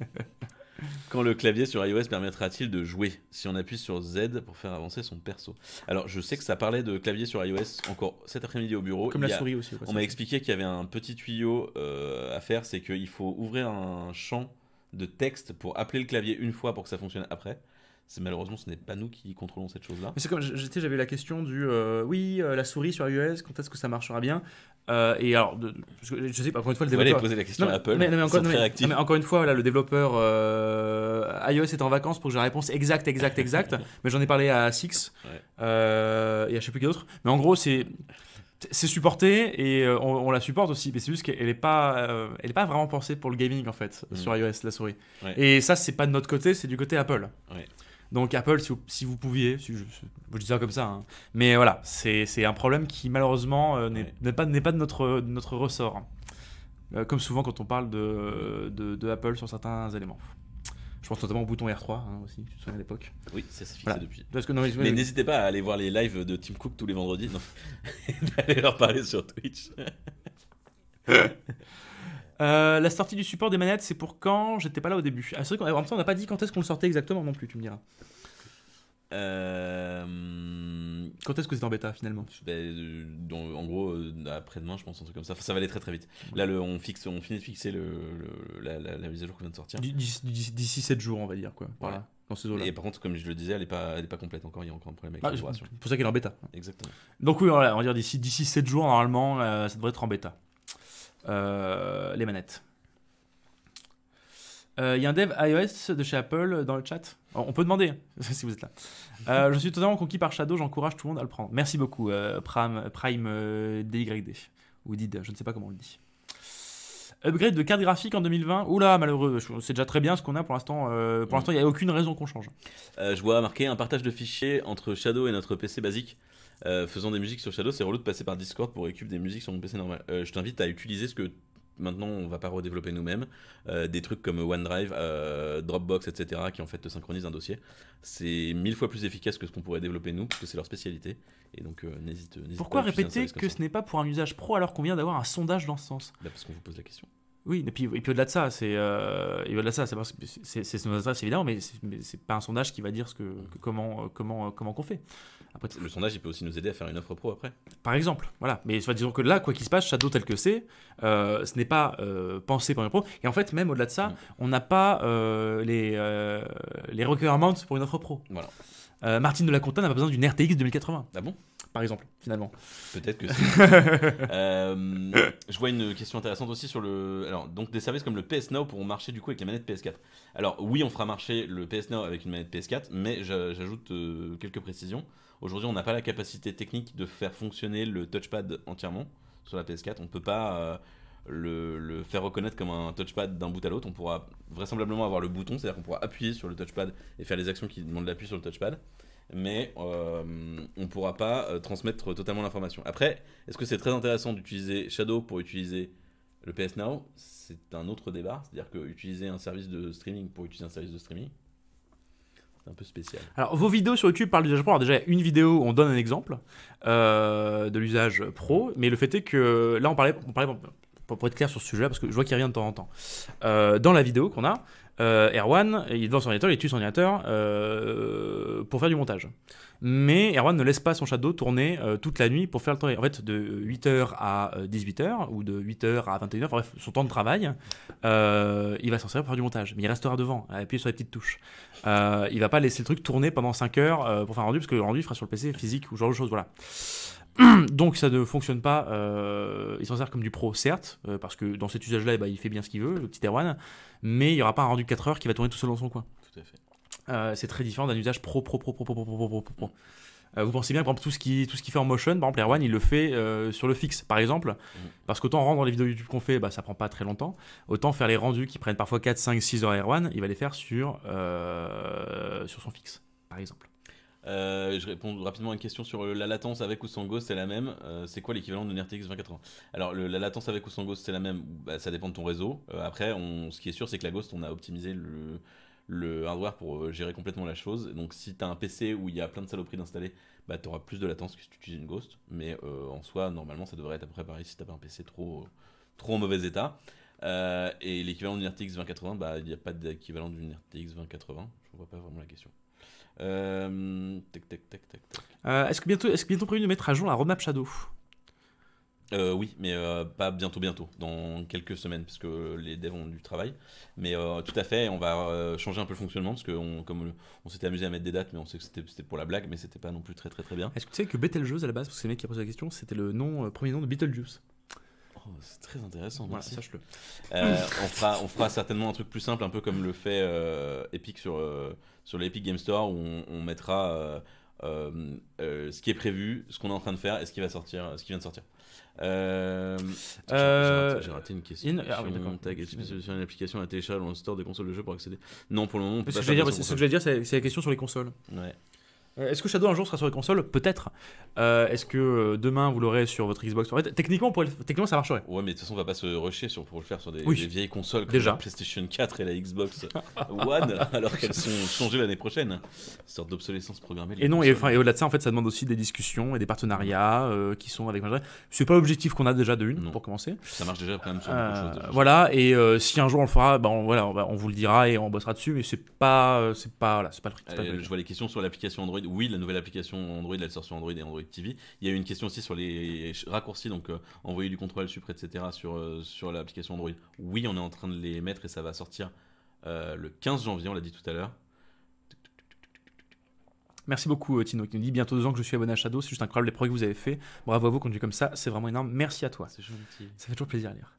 Speaker 2: [laughs] Quand le clavier sur iOS permettra-t-il de jouer si on appuie sur Z pour faire avancer son perso Alors, je sais que ça parlait de clavier sur iOS encore cet après-midi au bureau. Comme la souris aussi. on m'a expliqué qu'il y avait un petit tuyau euh, à faire c'est qu'il faut ouvrir un champ de texte pour appeler le clavier une fois pour que ça fonctionne après malheureusement, ce n'est pas nous qui contrôlons cette chose-là. Mais c'est
Speaker 1: j'étais, j'avais la question du euh, oui, euh, la souris sur iOS, quand est-ce que ça marchera bien euh, Et alors, je sais pas, encore une fois, le Vous développeur. poser la question à Apple. mais, encore, une fois, là, le développeur iOS est en vacances pour que j'ai la réponse [laughs] exacte, exacte, exacte. mais j'en ai parlé à Six et à je sais plus qui d'autre. Mais en gros, c'est c'est supporté et on, la supporte aussi, mais c'est juste qu'elle n'est pas, elle est pas vraiment pensée pour le gaming en fait mm. sur iOS la souris. Et ça, c'est pas de notre côté, c'est du côté Apple. Donc Apple, si vous, vous pouviez, je, dis ça comme ça, hein. mais voilà, c'est un problème qui malheureusement euh, n'est pas, pas de notre, notre ressort. Euh, comme souvent quand on parle de, de, Apple sur certains éléments. Je pense notamment au bouton R3 hein, aussi, tu te souviens à l'époque.
Speaker 2: Oui, ça s'est fixé depuis. Parce que, mais n'hésitez pas à aller voir les lives de Tim Cook tous les vendredis, [laughs] d'aller leur parler sur Twitch. [laughs]
Speaker 1: Euh, la sortie du support des manettes, c'est pour quand J'étais pas là au début. Ah, c'est vrai qu'on même on n'a pas dit quand est-ce qu'on le sortait exactement non plus, tu me diras. Euh, quand est-ce que c'est en bêta
Speaker 2: finalement ben, euh, En gros, après-demain, je pense, un truc comme ça. Enfin, ça va aller très très vite. Là, le, on, fixe, on finit de fixer le, la, mise à jour qu'on vient de sortir. D'ici 7 jours, on va dire quoi. Voilà. Et par contre, comme je le disais, elle n'est pas, pas complète encore. Il y a encore un problème avec ah, C'est pour ça qu'elle est en bêta. Exactement.
Speaker 1: Donc, oui, on va dire d'ici 7 jours, normalement, ça devrait être en bêta. Euh, les manettes. Il euh, y a un dev iOS de chez Apple dans le chat. on peut demander hein, [laughs] si vous êtes là. Euh, je suis totalement conquis par Shadow, j'encourage tout le monde à le prendre. Merci beaucoup, Prime, Prime DYD ou Did, je ne sais pas comment on le dit. Upgrade de carte graphique en 2020. Oula, malheureux, c'est déjà très bien ce qu'on a pour l'instant. pour l'instant, il n'y a aucune raison qu'on change.
Speaker 2: je vois marqué un partage de fichiers entre Shadow et notre PC basique. Euh, faisant des musiques sur Shadow, c'est relou de passer par Discord pour récupérer des musiques sur mon PC normal. Euh, je t'invite à utiliser ce que maintenant on va pas redévelopper nous-mêmes, euh, des trucs comme OneDrive, Dropbox, etc., qui en fait te synchronisent un dossier. C'est mille fois plus efficace que ce qu'on pourrait développer nous, parce que c'est leur spécialité. Et donc
Speaker 1: n'hésite, Pourquoi répéter que ce n'est pas pour un usage pro alors qu'on vient d'avoir un sondage dans ce sens bah, Parce qu'on vous pose la question. Oui, et puis, et puis au-delà de ça, c'est euh, au-delà de ça, c'est c'est évidemment, mais c'est pas un sondage qui va dire ce que, comment euh, comment euh, comment qu'on fait. Après, le sondage, il peut aussi nous aider à faire une offre pro après. Par exemple, voilà. Mais soit disons que là, quoi qu'il se passe, Shadow tel que c'est, euh, ce n'est pas pensé pour une offre pro. Et en fait, même au-delà de ça, mm. on n'a pas les les requirements pour une offre pro. Voilà. Martine de la n'a pas besoin d'une RTX 2080. Ah bon par exemple, finalement. Peut-être que [laughs]
Speaker 2: euh, je vois une question intéressante aussi sur le. Alors, donc des services comme le PS Now pourront marcher du coup avec la manette PS4. Alors, oui, on fera marcher le PS Now avec une manette PS4, mais j'ajoute euh, quelques précisions. Aujourd'hui, on n'a pas la capacité technique de faire fonctionner le touchpad entièrement sur la PS4. On ne peut pas. Euh, le, le, faire reconnaître comme un touchpad d'un bout à l'autre. On pourra vraisemblablement avoir le bouton, c'est-à-dire qu'on pourra appuyer sur le touchpad et faire les actions qui demandent l'appui sur le touchpad mais euh, on ne pourra pas euh, transmettre totalement l'information. Après, est-ce que c'est très intéressant d'utiliser Shadow pour utiliser le PS Now C'est un autre débat, c'est-à-dire que utiliser un service de streaming pour utiliser un service de streaming, c'est un peu spécial.
Speaker 1: Alors, vos vidéos sur YouTube parlent d'usage pro. Alors, déjà, une vidéo, on donne un exemple euh, de l'usage pro, mais le fait est que là, on parlait, on parlait pour, être clair sur ce sujet-là, parce que je vois qu'il revient de temps en temps. Euh, dans la vidéo qu'on a, euh, Erwan, il est devant son ordinateur, il tue son ordinateur euh, pour faire du montage. Mais Erwan ne laisse pas son shadow tourner toute la nuit pour faire le temps. En fait, de 8h à 18h, ou de 8h à 21h, bref, son temps de travail, il va s'en servir pour faire du montage. Mais il restera devant, à appuyer sur les petites touches. il va pas laisser le truc tourner pendant 5 h pour faire un rendu, parce que le rendu il fera sur le PC physique ou genre de choses. Voilà. [clears throat] donc ça ne fonctionne pas. Euh, il s'en sert comme du pro, certes, euh, parce que dans cet usage-là, eh ben, il fait bien ce qu'il veut, le petit Erwan, mais il n'y aura pas un rendu 4 heures qui va tourner tout seul dans son coin. Euh, c'est très différent d'un usage pro, pro, pro, pro, pro, pro, pro, pro, Vous pensez bien, par tout ce qui, tout qui fait en motion, par exemple, Erwan, il le fait sur le fixe, par exemple, mm. parce qu'autant rendre les vidéos YouTube qu'on fait, bah, ça prend pas très longtemps, autant faire les rendus qui prennent parfois 4, 5, 6 heures à Erwan, il va les faire sur, sur son fixe, par exemple.
Speaker 2: Euh, je réponds rapidement à une question sur euh, la latence avec ou sans ghost, c'est la même. Euh, c'est quoi l'équivalent d'une RTX 2080 Alors, la latence avec ou sans ghost, c'est la même. Bah, ça dépend de ton réseau. après, on, ce qui est sûr, c'est que la ghost, on a optimisé le, hardware pour gérer complètement la chose. Donc, si tu as un PC où il y a plein de saloperies d'installer, bah, tu auras plus de latence que si tu utilises une ghost. Mais en soi, normalement, ça devrait être à peu près pareil si tu pas un PC trop, trop en mauvais état. et l'équivalent d'une RTX 2080, bah, il n'y a pas d'équivalent d'une RTX 2080. Je vois pas vraiment la question. Euh,
Speaker 1: euh, est-ce que bientôt, est-ce que bientôt prévu de mettre à jour la roadmap Shadow
Speaker 2: euh, oui, mais euh, pas bientôt, bientôt, dans quelques semaines, parce que les devs ont du travail. Mais tout à fait, on va changer un peu le fonctionnement, parce que comme on s'était amusé à mettre des dates, mais on sait que c'était pour la blague, mais c'était pas non plus très très très bien. Est-ce que tu sais que Betelgeuse à la base,
Speaker 1: c'est le mec qui a posé la question, c'était le nom, premier nom de Betelgeuse? Oh, c'est très intéressant. Voilà, sache-le.
Speaker 2: Euh, on, fera, on fera certainement un truc plus simple, un peu comme le fait euh, Epic sur, euh, sur l'Epic Game Store, où on, mettra ce qui est prévu, ce qu'on est en train de faire et ce qui, va sortir, ce qui vient de sortir. J'ai raté, une question. In... Ah, oui, une application à télécharger dans le store des consoles de jeux pour accéder. Non, pour le moment, on peut ce, que je dire,
Speaker 1: dire, c'est la question sur les consoles. Ouais. Euh, est-ce que Shadow un jour sera sur les consoles Peut-être. Euh, est-ce que euh, demain vous l'aurez sur votre Xbox techniquement, techniquement, ça marcherait. Ouais, mais de toute façon, on va pas se rusher sur, pour
Speaker 2: le faire sur des, des vieilles consoles comme Déjà. la PlayStation 4 et la Xbox [laughs] One, alors qu'elles sont changées l'année prochaine. Une sorte d'obsolescence programmée. Et non, et, et au-delà
Speaker 1: de ça, en fait, ça demande aussi des discussions et des partenariats qui sont avec. C'est pas l'objectif qu'on a déjà de une, pour commencer. Ça marche déjà quand même sur de choses. Voilà, et si un jour on le fera, ben on, voilà, on, vous le dira et on bossera dessus, mais c'est pas, c'est pas, voilà, pas le, pas Je
Speaker 2: vois les questions sur l'application Android oui, la nouvelle application Android, elle sort Android et Android TV. Il y a eu une question aussi sur les raccourcis, donc euh, envoyer du contrôle supre, etc. sur, euh, sur l'application Android. Oui, on est en train de les mettre et ça va sortir euh, le 15 janvier, on l'a dit tout à l'heure.
Speaker 1: Merci beaucoup Tino qui nous dit bientôt deux ans que je suis abonné à Shadow, c'est juste incroyable les progrès que vous avez fait. Bravo à vous, es comme ça, c'est vraiment énorme. Merci à toi. C'est gentil. Ça fait toujours plaisir à lire.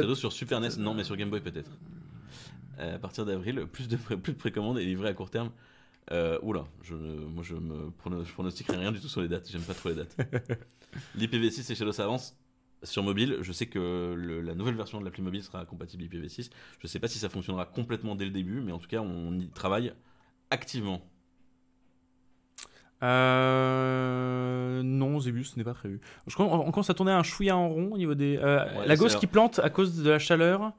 Speaker 2: Shadow sur Super NES, non, mais sur Game Boy peut-être. Hmm. à partir d'avril, plus de, plus de précommandes et livré à court terme. Euh, oula, je, moi je pronostiquerai rien du tout sur les dates, j'aime pas trop les dates. [laughs] L'IPv6 et Shadow Savance sur mobile, je sais que la nouvelle version de l'appli mobile sera compatible IPv6. Je sais pas si ça fonctionnera complètement dès le début, mais en tout cas, on y travaille activement.
Speaker 1: Euh... Non, Zébus, ce n'est pas prévu. Je crois qu'on commence à tourner un chouïa en rond au niveau des. Euh, la gosse qui plante à cause de la chaleur.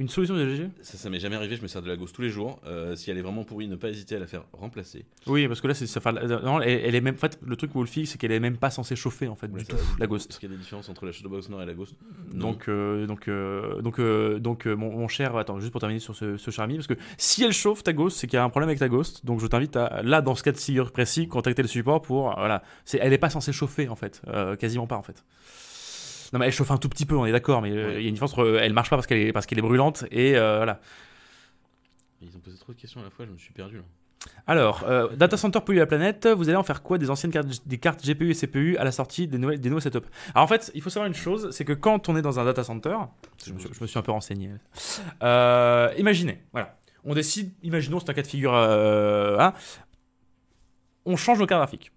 Speaker 1: Une solution de GG
Speaker 2: Ça, m'est jamais arrivé, je me sers de la gauche tous les jours. Euh, si elle est vraiment pourrie, ne pas hésiter à la faire remplacer.
Speaker 1: Oui, parce que là, c'est, ça, non, elle, est même, en le truc fixe, c'est qu'elle est même pas censée chauffer en fait la ghost. est qu'il y a des différences entre la Shadowbox Nord et la ghost Donc, euh, donc, euh, donc, donc mon, cher, attends, juste pour terminer sur ce, ce parce que si elle chauffe ta ghost, c'est qu'il y a un problème avec ta ghost. Donc je t'invite à, là, dans ce cas de figure précis, contacter le support pour, voilà, c'est, elle n'est pas censée chauffer en fait, quasiment pas en fait. Non, mais elle chauffe un tout petit peu, on est d'accord, mais euh, il y a une différence entre elle marche pas parce qu'elle est, parce qu'elle est brûlante et euh, voilà. Ils ont posé trop
Speaker 2: de questions à la fois, je me suis perdu
Speaker 1: Alors, euh, data center pollue la planète, vous allez en faire quoi des anciennes cartes, des cartes GPU et CPU à la sortie des, des nouveaux setups Alors en fait, il faut savoir une chose, c'est que quand on est dans un data center, je me, suis, un peu renseigné, imaginez, voilà, on décide, imaginons c'est un cas de figure, 1, hein. on change nos cartes graphiques.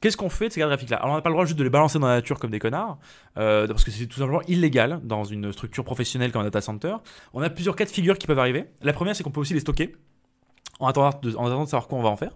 Speaker 1: Qu'est-ce qu'on fait de ces cartes graphiques-là Alors, on n'a pas le droit juste de les balancer dans la nature comme des connards, euh, parce que c'est tout simplement illégal dans une structure professionnelle comme un data center. On a plusieurs cas de figure qui peuvent arriver. La première, c'est qu'on peut aussi les stocker en attendant, de, en attendant de savoir quoi on va en faire.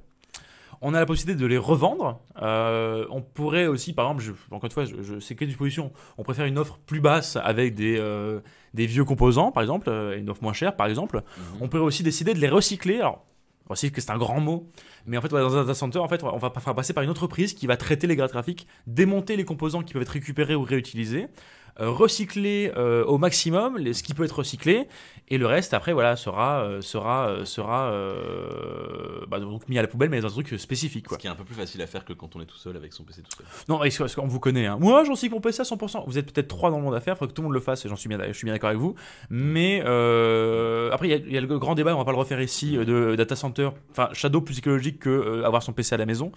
Speaker 1: On a la possibilité de les revendre. Euh, on pourrait aussi, par exemple, encore une fois, je, je c'est quelle disposition. On préfère une offre plus basse avec des, euh, des vieux composants, par exemple, et une offre moins chère, par exemple. Mhm. On pourrait aussi décider de les recycler. Alors, aussi que c'est un grand mot, mais en fait, dans un data en fait, on va passer par une entreprise qui va traiter les gras graphiques, démonter les composants qui peuvent être récupérés ou réutilisés, euh, recycler euh, au maximum ce qui peut être recyclé, et le reste après voilà sera euh, sera sera bah, donc mis à la poubelle, mais dans un truc spécifique. Ce qui est un peu plus facile à faire que quand on est tout seul avec son PC tout seul. Non, parce qu'on vous connaît. Hein. Moi, j'en suis mon PC à 100%. Vous êtes peut-être trois dans le monde à faire, faut que tout le monde le fasse. J'en suis bien, je suis bien d'accord avec vous. Mais après, il y, a le grand débat, on va pas le refaire ici, de data center, enfin shadow plus écologique que avoir son PC à la maison.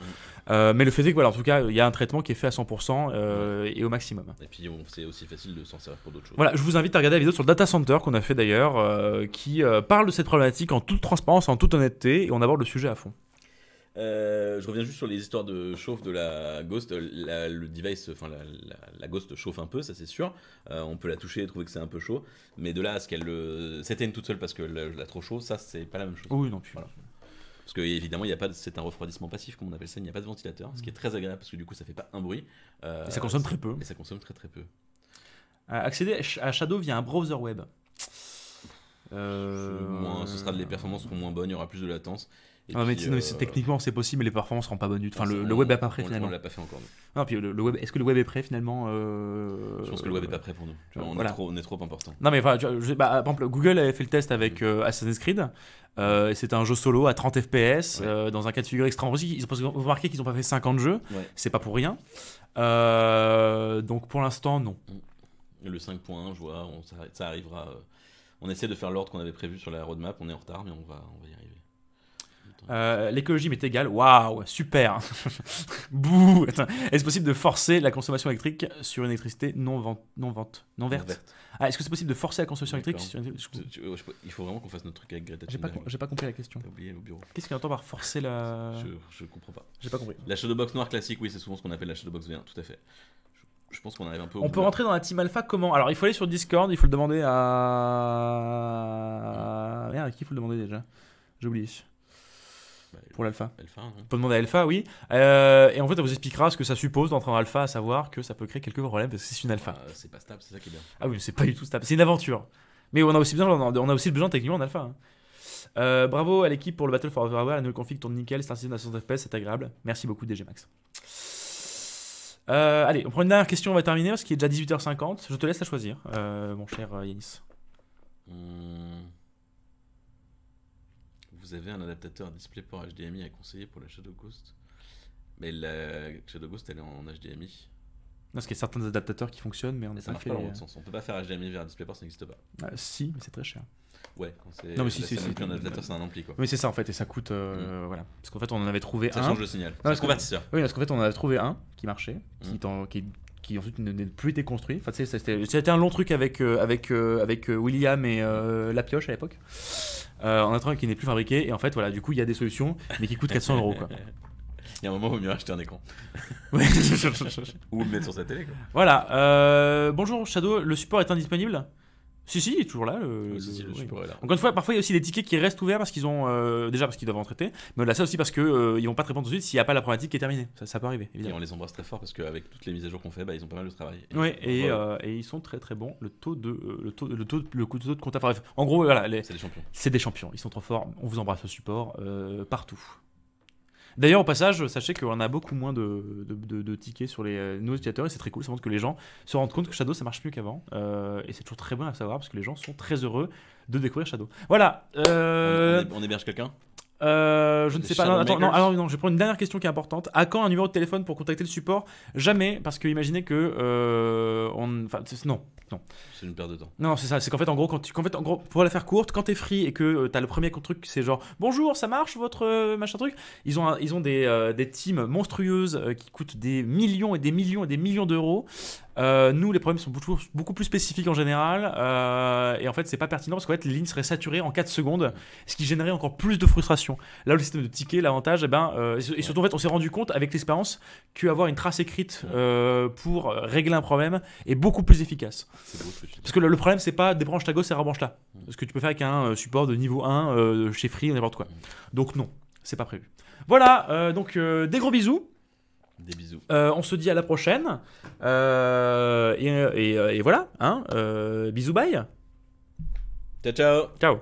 Speaker 1: mais le fait est que voilà, en tout cas, il y a un traitement qui est fait à 100% et au maximum.
Speaker 2: Et puis on aussi facile de s'en servir pour d'autres
Speaker 1: choses. Voilà, je vous invite à regarder la vidéo sur le data center qu'on a fait d'ailleurs, euh, qui euh, parle de cette problématique en toute transparence, en toute honnêteté, et on aborde le sujet à fond.
Speaker 2: Euh, je reviens juste sur les histoires de chauffe de la Ghost. le device, enfin la, Ghost chauffe un peu, ça c'est sûr. on peut la toucher et trouver que c'est un peu chaud. Mais de là à ce qu'elle s'éteigne toute seule parce que la, la trop chaud, ça c'est pas la même chose.
Speaker 1: Oui, non, plus. Parce
Speaker 2: que évidemment, il a pas, c'est un refroidissement passif comme on appelle ça. Il n'y a pas de ventilateur, ce qui est mm. très agréable parce que du coup, ça fait pas un bruit. et ça consomme très peu. Et ça consomme très très peu accéder à Shadow via un browser web. ce sera, les performances seront moins bonnes, il y aura plus de latence. Ah, euh,
Speaker 1: techniquement c'est possible, mais les performances seront pas bonnes du tout. Enfin, ah, le, web n'est pas prêt finalement. On l'a pas fait encore. le, web, est-ce que le web est prêt finalement euh, Je pense que le web n'est pas prêt pour nous. on, est trop, important. Non, mais bah, Google avait fait le test avec mm. euh, Assassin's Creed. Euh, c'était un jeu solo à 30 FPS dans un cas de figure extraordinaire Ils ont remarqué qu'ils n'ont pas fait 50 jeux. C'est pas pour rien. donc pour l'instant, non.
Speaker 2: Mm le 5.1, je vois, ça, arrivera. Euh, on essaie de faire l'ordre qu'on avait prévu sur la roadmap, on est en retard, mais on va, on va y arriver.
Speaker 1: Euh, l'écologie m'est égale, waouh, super! [laughs] Bouh! Est-ce possible de forcer la consommation électrique sur une électricité non, vente, non, verte? Ah, est-ce que c'est possible de forcer la consommation électrique
Speaker 2: Il faut vraiment qu'on fasse notre truc avec Greta Thunberg. J'ai pas, compris la question.
Speaker 1: Qu'est-ce qu'il entend par forcer la. Je, comprends pas. J'ai pas compris.
Speaker 2: La shadowbox noire classique, oui, c'est souvent ce qu'on appelle la shadowbox V1, tout à fait je pense qu'on arrive un peu. on peut rentrer
Speaker 1: dans la team alpha comment Alors il faut aller sur Discord, il faut le demander à. Hmm. Merde, à qui faut le demander déjà J'oublie. Bah, pour l'alpha. Alpha, On peut demander à alpha, oui. Euh, et en fait, elle vous expliquera ce que ça suppose d'entrer en alpha, à savoir que ça peut créer quelques problèmes parce que c'est une alpha. Ah, c'est pas stable, c'est ça qui est bien. Ah oui, c'est pas du tout stable. C'est une aventure. Mais on a aussi besoin, on a aussi besoin techniquement en alpha. Hein. Euh, bravo à l'équipe pour le Battle for Overwatch, La nouvelle config tourne nickel. C'est un système à FPS, c'est agréable. Merci beaucoup, DG Max. Euh, allez, on prend une dernière question, on va terminer parce qu'il est déjà 18h50. Je te laisse à choisir, euh, mon cher euh, Yanis. Hum.
Speaker 2: Vous avez un adaptateur DisplayPort HDMI à conseiller pour la Shadow Ghost Mais la Shadow Ghost, elle est en HDMI.
Speaker 1: Parce qu'il y a certains adaptateurs qui fonctionnent, mais on ne euh, peut
Speaker 2: pas faire HDMI vers DisplayPort, ça n'existe pas.
Speaker 1: Ah, si, mais c'est très cher. Ouais, quand Non, mais si, si, si. c'est un ampli, quoi. Mais c'est ça, en fait, et ça coûte. Euh, mm. Voilà. Parce qu'en fait, on en avait trouvé Ça un. change le signal. C'est convertisseur. Oui, parce qu'en fait, on en a trouvé un qui marchait, qui, mm. en qui, qui ensuite n'a plus été construit. Enfin, tu sais, c'était- c'était un long truc avec, euh, avec, euh, avec William et La Pioche à l'époque. Euh, en attendant qu'il n'est plus fabriqué. Et en fait, voilà, du coup, il y a des solutions, mais qui coûtent 400 euros, quoi. [laughs] Il y a un moment, il vaut mieux acheter un écran. [laughs] Ouais. [laughs] Ou le mettre sur sa télé, quoi. voilà. euh, bonjour, Shadow. Le support est indisponible si, si, il est toujours là. Encore une fois, parfois il y a aussi des tickets qui restent ouverts parce qu'ils ont. Euh, déjà parce qu'ils doivent en traiter, mais là, ça aussi parce qu'ils euh, n'ont vont pas te répondre tout de suite s'il n'y a pas la problématique qui est terminée. Ça, peut arriver, Et on
Speaker 2: les embrasse très fort parce qu'avec toutes les mises à jour qu'on fait, bah, ils ont pas mal de travail. Et
Speaker 1: euh, et, ils sont très très bons. Le taux de. le taux, le taux, le taux de en gros, voilà. C'est des champions. C'est des champions. Ils sont trop forts. On vous embrasse au support partout. D'ailleurs, au passage, sachez qu'on a beaucoup moins de, tickets sur les euh, nouveaux utilisateurs et c'est très cool. Ça montre que les gens se rendent compte que Shadow ça marche mieux qu'avant. Euh, et c'est toujours très bon à savoir parce que les gens sont très heureux de découvrir Shadow. Voilà. Euh, on héberge quelqu'un euh, je ne sais pas. Non, attends, non, non, je vais prendre une dernière question qui est importante. À quand un numéro de téléphone pour contacter le support Jamais, parce que imaginez que. Euh, on, non, non. C'est une perte de temps. Non, c'est ça. C'est qu'en fait, en gros, quand tu, en fait, en gros, pour la faire courte, quand t'es free et que tu euh, t'as le premier truc, c'est genre bonjour, ça marche votre machin truc. Ils ont, ils ont des, des teams monstrueuses qui coûtent des millions et des millions et des millions d'euros. Euh, nous, les problèmes sont beaucoup, plus spécifiques en général. Euh, et en fait, c'est pas pertinent parce qu'en fait, les lignes seraient saturées en 4 secondes, ce qui générait encore plus de frustration. Là, le système de ticket l'avantage, eh ben, euh, et ben, et surtout, en fait, on s'est rendu compte avec l'expérience qu'avoir une trace écrite pour régler un problème est beaucoup plus efficace. Parce que le, problème, c'est pas débranche ta gauche et rebranche là. Mm. Ce que tu peux faire avec un support de niveau 1 chez Free ou n'importe quoi. Mm. Donc, non, c'est pas prévu. Voilà, donc des gros bisous. Des bisous. Euh, on se dit à la prochaine. Euh, et, voilà. Hein, euh, bisous, bye. Ciao, ciao. Ciao.